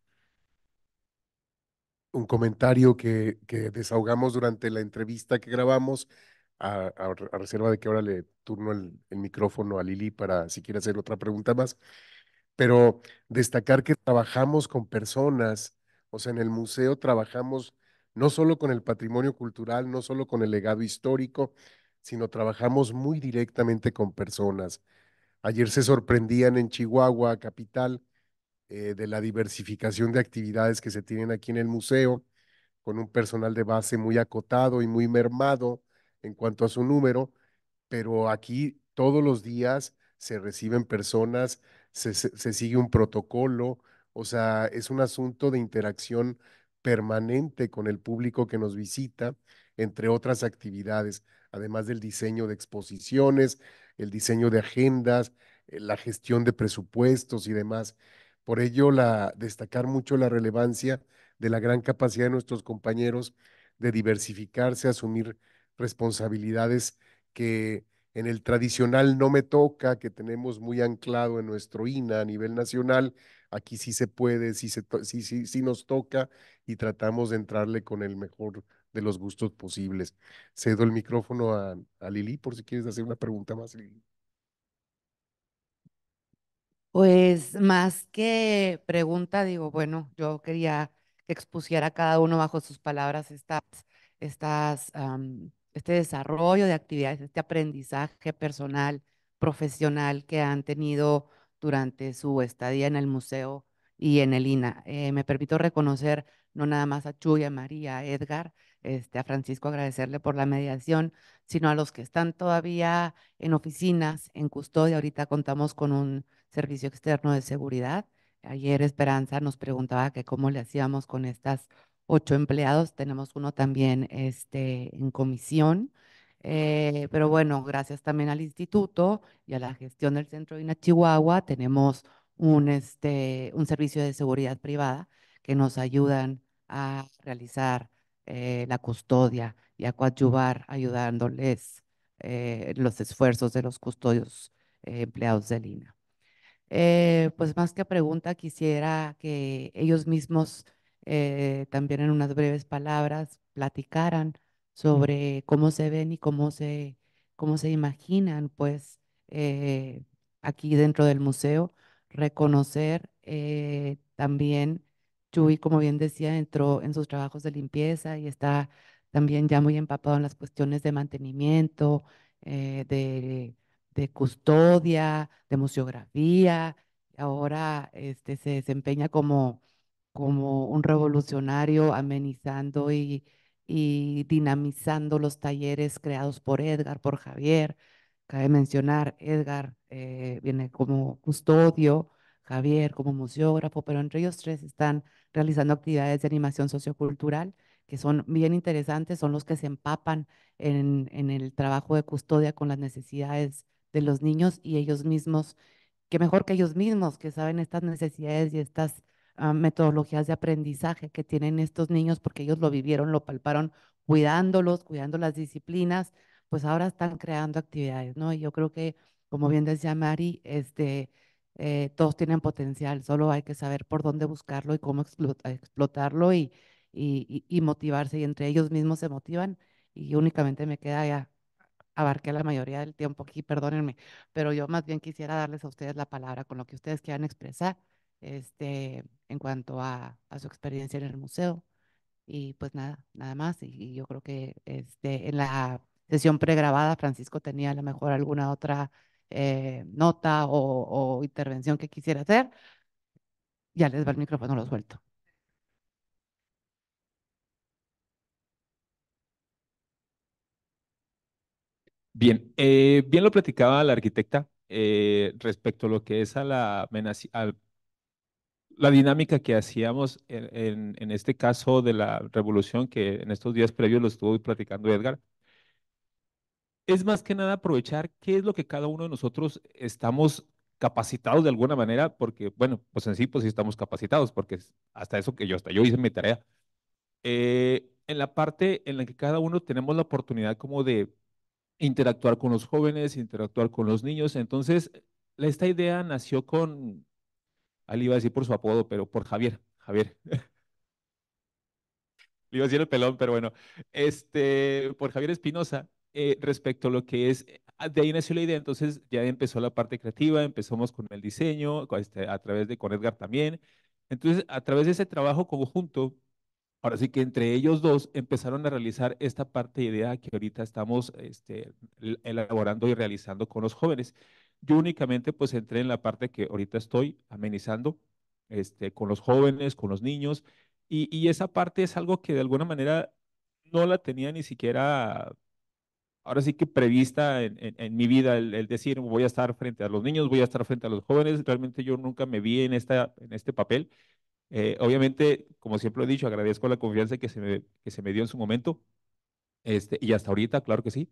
Un comentario que, desahogamos durante la entrevista que grabamos, a, reserva de que ahora le turno el, el micrófono a Lili para si quiere hacer otra pregunta más, pero destacar que trabajamos con personas o sea, en el museo trabajamos no solo con el patrimonio cultural, no solo con el legado histórico, sino trabajamos muy directamente con personas. Ayer se sorprendían en Chihuahua, capital, eh, de la diversificación de actividades que se tienen aquí en el museo, con un personal de base muy acotado y muy mermado en cuanto a su número, pero aquí todos los días se reciben personas, se sigue un protocolo, o sea, es un asunto de interacción permanente con el público que nos visita, entre otras actividades, además del diseño de exposiciones, el diseño de agendas, eh, la gestión de presupuestos y demás. Por ello, destacar mucho la relevancia de la gran capacidad de nuestros compañeros de diversificarse, asumir responsabilidades que en el tradicional no me toca, que tenemos muy anclado en nuestro INA a nivel nacional, aquí sí se puede, sí, se sí, sí, nos toca y tratamos de entrarle con el mejor de los gustos posibles. Cedo el micrófono a, Lili por si quieres hacer una pregunta más, Pues más que pregunta, digo, bueno, yo quería que expusiera cada uno bajo sus palabras estas, estas, este desarrollo de actividades, este aprendizaje personal, profesional que han tenido durante su estadía en el museo y en el INA. Eh, me permito reconocer no nada más a Chuy, a María, a Edgar, este, a Francisco agradecerle por la mediación, sino a los que están todavía en oficinas, en custodia. Ahorita contamos con un servicio externo de seguridad. Ayer Esperanza nos preguntaba que cómo le hacíamos con estas ocho empleados. Tenemos uno también este, en comisión. Eh, pero bueno, gracias también al instituto y a la gestión del centro de INA Chihuahua, tenemos un, este, un servicio de seguridad privada que nos ayudan a realizar eh, la custodia y a coadyuvar ayudándoles eh, los esfuerzos de los custodios empleados del INA. pues más que pregunta, quisiera que ellos mismos, también en unas breves palabras, platicaran sobre cómo se ven y cómo se, cómo se imaginan, pues, eh, aquí dentro del museo, reconocer eh, también, Chuy, como bien decía, entró en sus trabajos de limpieza y está también ya muy empapado en las cuestiones de mantenimiento, eh, de, de, custodia, de museografía. Ahora este, se desempeña como, como un revolucionario amenizando y y dinamizando los talleres creados por Edgar, por Javier. Cabe mencionar, Edgar eh, viene como custodio, Javier como museógrafo, pero entre ellos tres están realizando actividades de animación sociocultural que son bien interesantes, son los que se empapan en, en el trabajo de custodia con las necesidades de los niños y ellos mismos, que mejor que ellos mismos, que saben estas necesidades y estas Ah, metodologías de aprendizaje que tienen estos niños porque ellos lo vivieron, lo palparon, cuidándolos, cuidando las disciplinas, pues ahora están creando actividades, ¿no? Y yo creo que, como bien decía Mari, este, eh, todos tienen potencial, solo hay que saber por dónde buscarlo y cómo explotarlo y, y, y, motivarse y entre ellos mismos se motivan y únicamente me queda ya, abarqué la mayoría del tiempo aquí, perdónenme, pero yo más bien quisiera darles a ustedes la palabra con lo que ustedes quieran expresar este, en cuanto a, a, su experiencia en el museo. Y pues nada, nada más. Y, yo creo que este, en la sesión pregrabada Francisco tenía a lo mejor alguna otra eh, nota o, intervención que quisiera hacer. Ya les va el micrófono, lo suelto. Bien, eh, bien lo platicaba la arquitecta eh, respecto a lo que es a la, al la dinámica que hacíamos en, en, este caso de la revolución, que en estos días previos lo estuvo platicando Edgar, es más que nada aprovechar qué es lo que cada uno de nosotros estamos capacitados de alguna manera, porque, bueno, pues en sí, pues sí estamos capacitados, porque hasta eso que yo, hasta yo hice mi tarea. Eh, en la parte en la que cada uno tenemos la oportunidad como de interactuar con los jóvenes, interactuar con los niños. Entonces, esta idea nació con, Ah, le iba a decir por su apodo, pero por Javier. Javier. le iba a decir el pelón, pero bueno. Este, por Javier Espinosa, eh, respecto a lo que es, ah, de ahí nació la idea, entonces ya empezó la parte creativa, empezamos con el diseño, este, a través de con Edgar también. Entonces, a través de ese trabajo conjunto, ahora sí que entre ellos dos empezaron a realizar esta parte de idea que ahorita estamos este, elaborando y realizando con los jóvenes. Yo únicamente pues entré en la parte que ahorita estoy amenizando este, con los jóvenes, con los niños, y, y esa parte es algo que de alguna manera no la tenía ni siquiera ahora sí que prevista en, en, mi vida el, decir voy a estar frente a los niños, voy a estar frente a los jóvenes. Realmente yo nunca me vi en, esta, en este papel. Eh, obviamente, como siempre he dicho, agradezco la confianza que se me, que se me dio en su momento este, y hasta ahorita, claro que sí.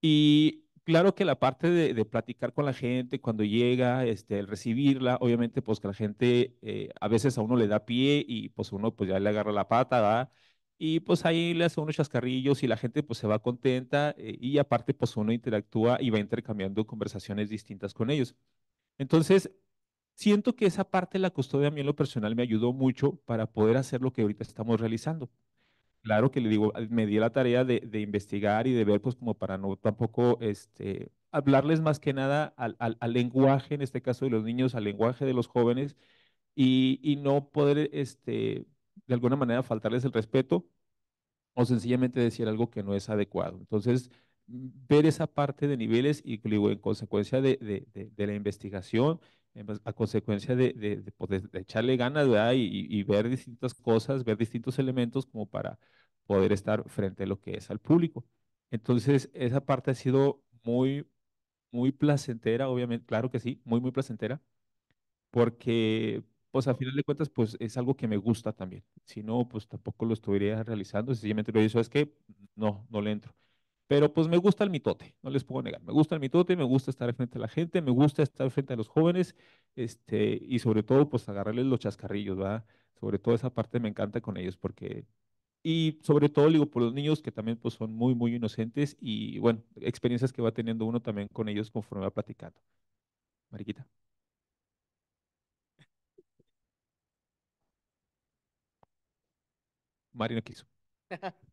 Y claro que la parte de, platicar con la gente cuando llega, este, el recibirla, obviamente pues que la gente eh, a veces a uno le da pie y pues uno pues ya le agarra la pata, va Y pues ahí le hace unos chascarrillos y la gente pues se va contenta eh, y aparte pues uno interactúa y va intercambiando conversaciones distintas con ellos. Entonces, siento que esa parte de la custodia a mí en lo personal me ayudó mucho para poder hacer lo que ahorita estamos realizando. Claro que le digo, me di la tarea de, investigar y de ver, pues como para no tampoco este, hablarles más que nada al, lenguaje, en este caso de los niños, al lenguaje de los jóvenes, y, no poder este, de alguna manera faltarles el respeto o sencillamente decir algo que no es adecuado. Entonces, ver esa parte de niveles y digo, en consecuencia de la investigación eh, pues, a consecuencia pues, de, de, echarle ganas ¿verdad? Y, y, ver distintas cosas, ver distintos elementos como para poder estar frente a lo que es al público. Entonces, esa parte ha sido muy, muy placentera, obviamente, claro que sí, muy, muy placentera, porque, pues, a final de cuentas, pues, es algo que me gusta también. Si no, pues, tampoco lo estuviera realizando, sencillamente lo hizo, es que no, no le entro. Pero pues me gusta el mitote, no les puedo negar. Me gusta el mitote, me gusta estar frente a la gente, me gusta estar frente a los jóvenes este, y sobre todo pues agarrarles los chascarrillos, ¿verdad? Sobre todo esa parte me encanta con ellos porque... Y sobre todo, digo, por los niños que también pues son muy, muy inocentes y bueno, experiencias que va teniendo uno también con ellos conforme va platicando. Mariquita. Mari no quiso.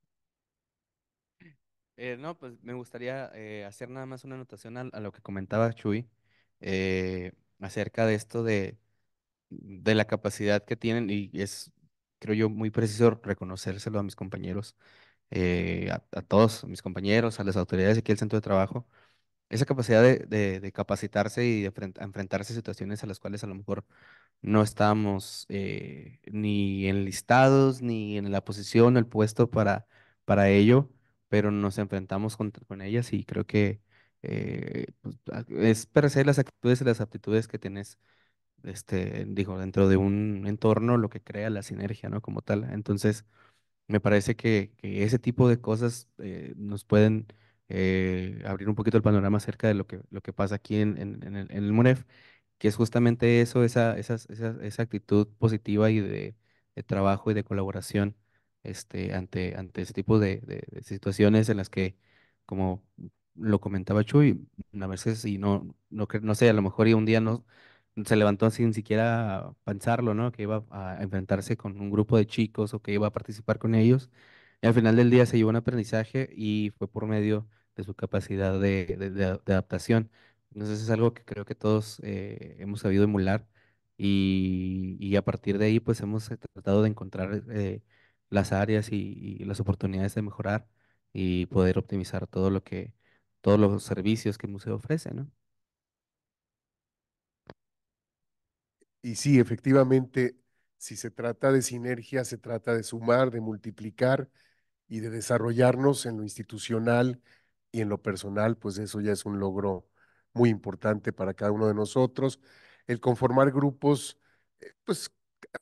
Eh, no, pues me gustaría eh, hacer nada más una anotación a, lo que comentaba Chuy eh, acerca de esto de, la capacidad que tienen y es, creo yo, muy preciso reconocérselo a mis compañeros, a, todos mis compañeros, a las autoridades aquí del centro de trabajo, esa capacidad de, capacitarse y de enfrentarse a situaciones a las cuales a lo mejor no estamos ni enlistados ni en la posición el puesto para, para ello pero nos enfrentamos con, ellas y creo que eh, pues, es per las actitudes y las aptitudes que tienes, este, digo, dentro de un entorno, lo que crea la sinergia, ¿no? Como tal. Entonces, me parece que, ese tipo de cosas eh, nos pueden eh, abrir un poquito el panorama acerca de lo que, lo que pasa aquí en, el, MUNEF, que es justamente eso, esa, esa, esa, esa actitud positiva y de trabajo y de colaboración este, ante, ante ese tipo de, situaciones en las que, como lo comentaba Chuy, a veces y no, no, no sé, a lo mejor y un día no se levantó sin siquiera pensarlo, ¿no? Que iba a enfrentarse con un grupo de chicos o que iba a participar con ellos. Y al final del día se llevó un aprendizaje y fue por medio de su capacidad de, adaptación. Entonces es algo que creo que todos eh, hemos sabido emular y, a partir de ahí pues hemos eh, tratado de encontrar eh, las áreas y, las oportunidades de mejorar y poder optimizar todo lo que, todos los servicios que el museo ofrece, Y sí, efectivamente, si se trata de sinergia, se trata de sumar, de multiplicar y de desarrollarnos en lo institucional y en lo personal, pues eso ya es un logro muy importante para cada uno de nosotros. El conformar grupos, eh, pues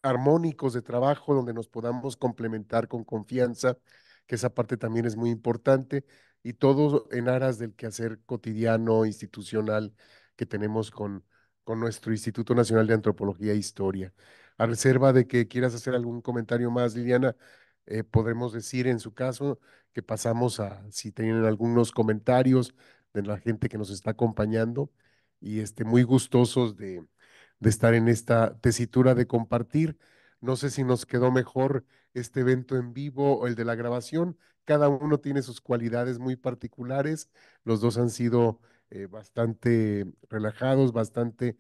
armónicos de trabajo donde nos podamos complementar con confianza, que esa parte también es muy importante, y todo en aras del quehacer cotidiano, institucional que tenemos con, con nuestro Instituto Nacional de Antropología e Historia. A reserva de que quieras hacer algún comentario más, Liliana, eh, podremos decir en su caso que pasamos a, si tienen algunos comentarios de la gente que nos está acompañando, y este, muy gustosos de, de estar en esta tesitura de compartir. No sé si nos quedó mejor este evento en vivo o el de la grabación. Cada uno tiene sus cualidades muy particulares. Los dos han sido eh, bastante relajados, bastante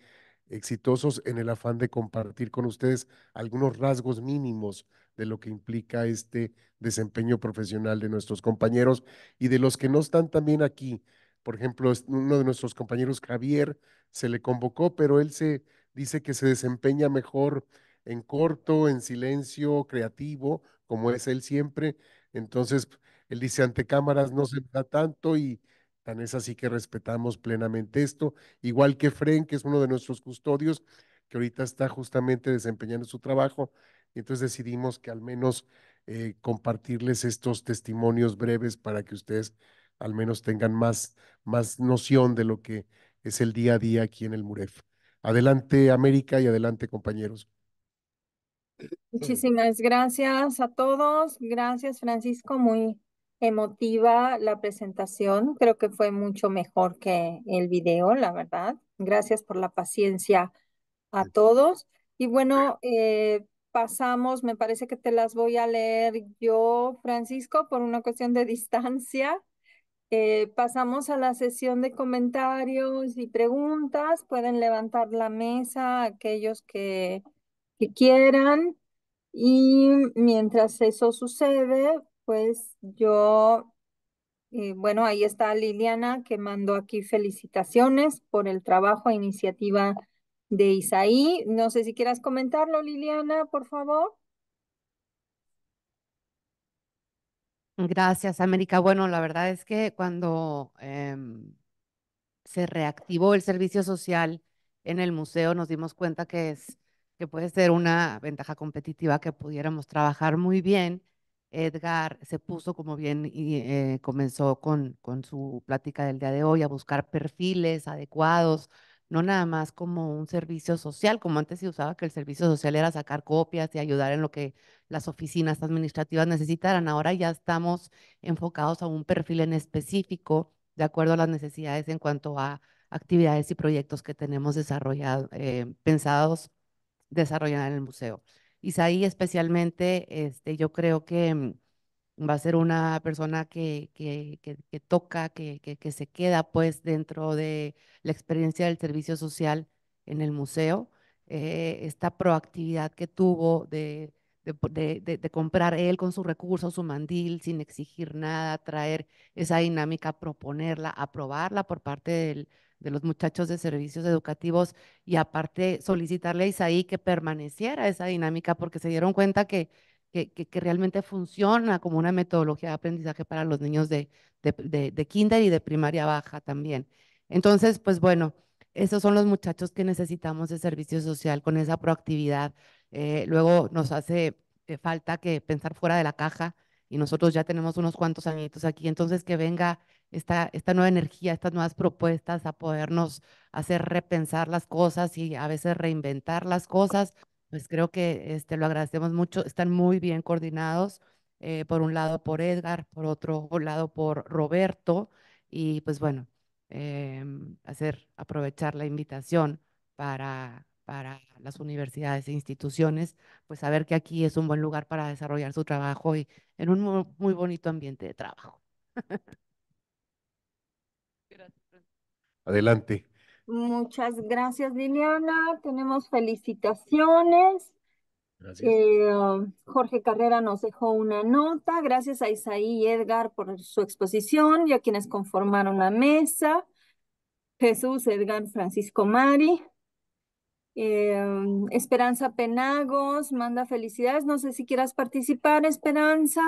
exitosos en el afán de compartir con ustedes algunos rasgos mínimos de lo que implica este desempeño profesional de nuestros compañeros y de los que no están también aquí. Por ejemplo, uno de nuestros compañeros, Javier, se le convocó, pero él se dice que se desempeña mejor en corto, en silencio, creativo, como es él siempre. Entonces, él dice, ante cámaras no se da tanto y tan es así que respetamos plenamente esto. Igual que Fren, que es uno de nuestros custodios, que ahorita está justamente desempeñando su trabajo. Y entonces decidimos que al menos eh, compartirles estos testimonios breves para que ustedes al menos tengan más, más noción de lo que es el día a día aquí en el MUREF. Adelante América y adelante compañeros. Muchísimas gracias a todos. Gracias Francisco, muy emotiva la presentación. Creo que fue mucho mejor que el video, la verdad. Gracias por la paciencia a todos. Y bueno, eh, pasamos, me parece que te las voy a leer yo, Francisco, por una cuestión de distancia. Eh, pasamos a la sesión de comentarios y preguntas. Pueden levantar la mesa aquellos que, quieran. Y mientras eso sucede, pues yo, eh, bueno, ahí está Liliana que mandó aquí felicitaciones por el trabajo e iniciativa de Isaí. No sé si quieras comentarlo, Liliana, por favor. Gracias, América. Bueno, la verdad es que cuando em, se reactivó el servicio social en el museo, nos dimos cuenta que, es, que puede ser una ventaja competitiva que pudiéramos trabajar muy bien. Edgar se puso como bien y eh, comenzó con, con su plática del día de hoy a buscar perfiles adecuados no nada más como un servicio social, como antes se usaba que el servicio social era sacar copias y ayudar en lo que las oficinas administrativas necesitaran. Ahora ya estamos enfocados a un perfil en específico de acuerdo a las necesidades en cuanto a actividades y proyectos que tenemos desarrollados, eh, pensados desarrollar en el museo. Isaí especialmente, este, yo creo que mm, va a ser una persona que, toca, que, que, se queda pues dentro de la experiencia del servicio social en el museo. Eh, esta proactividad que tuvo de, de, comprar él con su recurso, su mandil, sin exigir nada, traer esa dinámica, proponerla, aprobarla por parte del, de los muchachos de servicios educativos y aparte solicitarle a Isaí que permaneciera esa dinámica porque se dieron cuenta que que, realmente funciona como una metodología de aprendizaje para los niños de, de, kinder y de primaria baja también. Entonces, pues bueno, esos son los muchachos que necesitamos de servicio social con esa proactividad. Eh, luego nos hace eh, falta que pensar fuera de la caja y nosotros ya tenemos unos cuantos añitos aquí, entonces que venga esta, esta nueva energía, estas nuevas propuestas a podernos hacer repensar las cosas y a veces reinventar las cosas pues creo que este, lo agradecemos mucho. Están muy bien coordinados, eh, por un lado por Edgar, por otro lado por Roberto, y pues bueno, em, hacer aprovechar la invitación para, las universidades e instituciones, pues saber que aquí es un buen lugar para desarrollar su trabajo y en un muy, bonito ambiente de trabajo. Adelante. Muchas gracias, Liliana. Tenemos felicitaciones. Eh, Jorge Carrera nos dejó una nota. Gracias a Isaí y Edgar por su exposición y a quienes conformaron la mesa. Jesús, Edgar, Francisco Mari. Eh, Esperanza Penagos manda felicidades. No sé si quieras participar, Esperanza,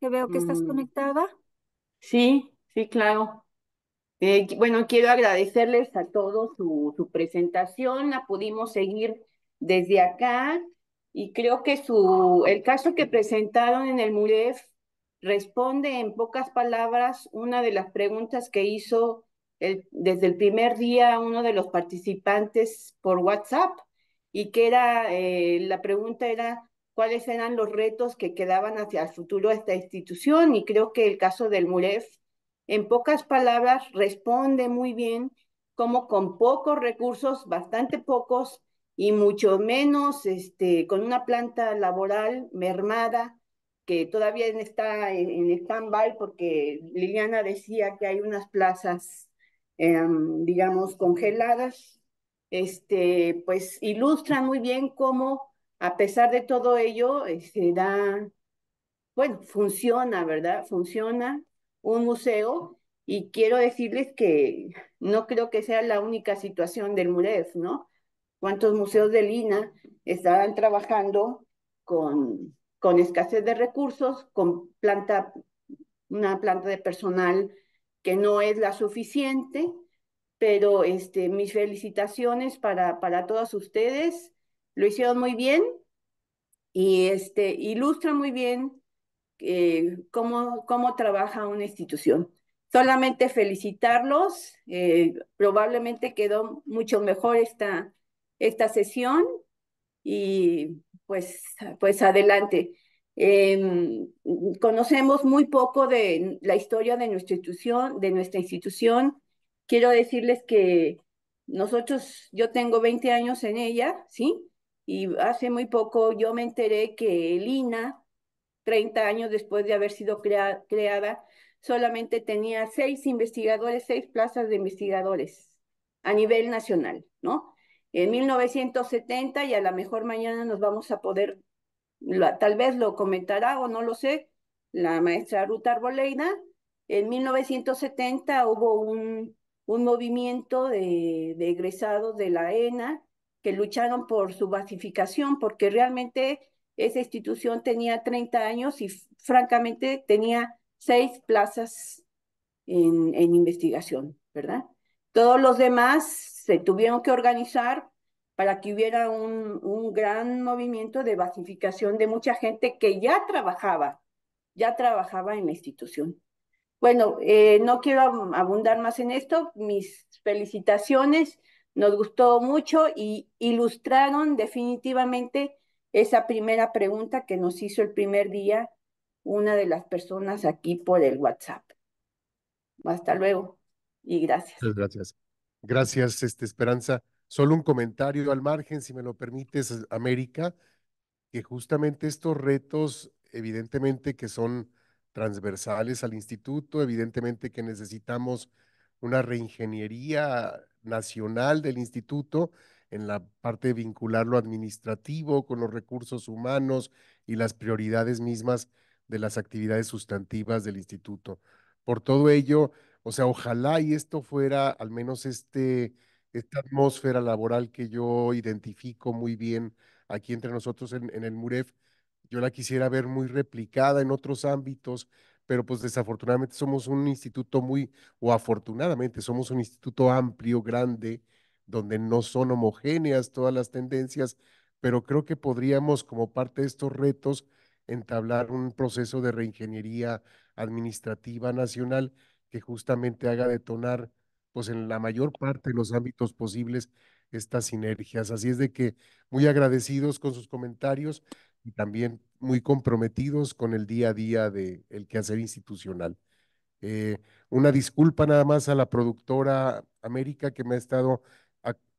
que veo que estás mm. conectada. Sí, sí, claro. Eh, bueno, quiero agradecerles a todos su, presentación, la pudimos seguir desde acá y creo que su, el caso que presentaron en el MUREF responde en pocas palabras una de las preguntas que hizo desde el primer día uno de los participantes por WhatsApp y que era, eh, la pregunta era cuáles eran los retos que quedaban hacia el futuro de esta institución y creo que el caso del MUREF en pocas palabras, responde muy bien cómo con pocos recursos, bastante pocos, y mucho menos este, con una planta laboral mermada que todavía está en, stand-by porque Liliana decía que hay unas plazas, em, digamos, congeladas, este, pues ilustra muy bien cómo a pesar de todo ello, este, bueno, funciona, ¿verdad? Funciona un museo y quiero decirles que no creo que sea la única situación del MUREF, ¿no? Cuántos museos de Lina estaban trabajando con, con escasez de recursos, con planta, una planta de personal que no es la suficiente, pero este, mis felicitaciones para, para todos ustedes. Lo hicieron muy bien y este, ilustra muy bien eh, cómo, trabaja una institución. Solamente felicitarlos, eh, probablemente quedó mucho mejor esta, esta sesión y pues, pues adelante. Em, conocemos muy poco de la historia de nuestra institución, de nuestra institución. Quiero decirles que nosotros, yo tengo 20 años en ella, ¿sí? Y hace muy poco yo me enteré que el 30 años después de haber sido creada, solamente tenía seis investigadores, seis plazas de investigadores a nivel nacional, ¿no? En 1970, y a lo mejor mañana nos vamos a poder, tal vez lo comentará o no lo sé, la maestra Ruth Arboleida, en 1970 hubo un, movimiento de, de egresados de la ENA que lucharon por su basificación, porque realmente esa institución tenía 30 años y francamente tenía seis plazas en, investigación, ¿verdad? Todos los demás se tuvieron que organizar para que hubiera un, gran movimiento de basificación de mucha gente que ya trabajaba, ya trabajaba en la institución. Bueno, eh, no quiero abundar más en esto, mis felicitaciones, nos gustó mucho y ilustraron definitivamente esa primera pregunta que nos hizo el primer día una de las personas aquí por el WhatsApp. Hasta luego y gracias. Muchas gracias. Gracias, este, Esperanza. Solo un comentario al margen, si me lo permites, América, que justamente estos retos, evidentemente que son transversales al instituto, evidentemente que necesitamos una reingeniería nacional del instituto, en la parte de vincular lo administrativo con los recursos humanos y las prioridades mismas de las actividades sustantivas del instituto. Por todo ello, o sea, ojalá y esto fuera al menos este, esta atmósfera laboral que yo identifico muy bien aquí entre nosotros en, en el MUREF, yo la quisiera ver muy replicada en otros ámbitos, pero pues desafortunadamente somos un instituto muy, o afortunadamente somos un instituto amplio, grande, donde no son homogéneas todas las tendencias, pero creo que podríamos, como parte de estos retos, entablar un proceso de reingeniería administrativa nacional que justamente haga detonar, pues en la mayor parte de los ámbitos posibles, estas sinergias. Así es de que muy agradecidos con sus comentarios y también muy comprometidos con el día a día del el quehacer institucional. Eh, una disculpa nada más a la productora América que me ha estado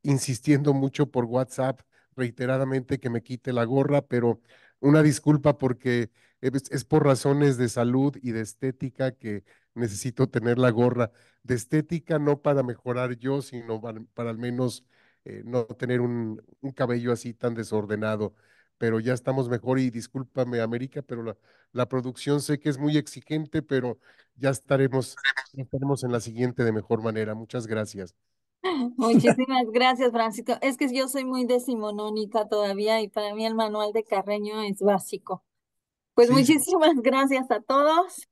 insistiendo mucho por WhatsApp reiteradamente que me quite la gorra, pero una disculpa porque es, por razones de salud y de estética que necesito tener la gorra. De estética no para mejorar yo, sino para, al menos eh, no tener un, cabello así tan desordenado. Pero ya estamos mejor y discúlpame América, pero la, la producción sé que es muy exigente, pero ya estaremos, ya estaremos en la siguiente de mejor manera. Muchas gracias. Muchísimas gracias, Francisco. Es que yo soy muy decimonónica todavía y para mí el manual de Carreño es básico. Pues muchísimas gracias a todos.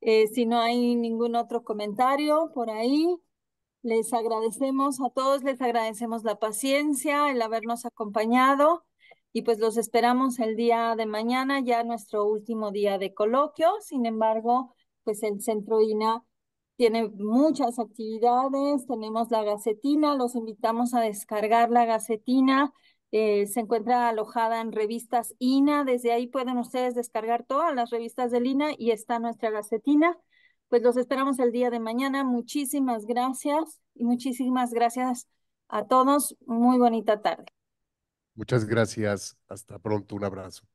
Eh, si no hay ningún otro comentario por ahí, les agradecemos a todos, les agradecemos la paciencia, el habernos acompañado y pues los esperamos el día de mañana, ya nuestro último día de coloquio. Sin embargo, pues el Centro INA tiene muchas actividades, tenemos la Gacetina, los invitamos a descargar la Gacetina. Eh, se encuentra alojada en revistas INA, desde ahí pueden ustedes descargar todas las revistas del INA y está nuestra Gacetina. Pues los esperamos el día de mañana. Muchísimas gracias y muchísimas gracias a todos. Muy bonita tarde. Muchas gracias. Hasta pronto. Un abrazo.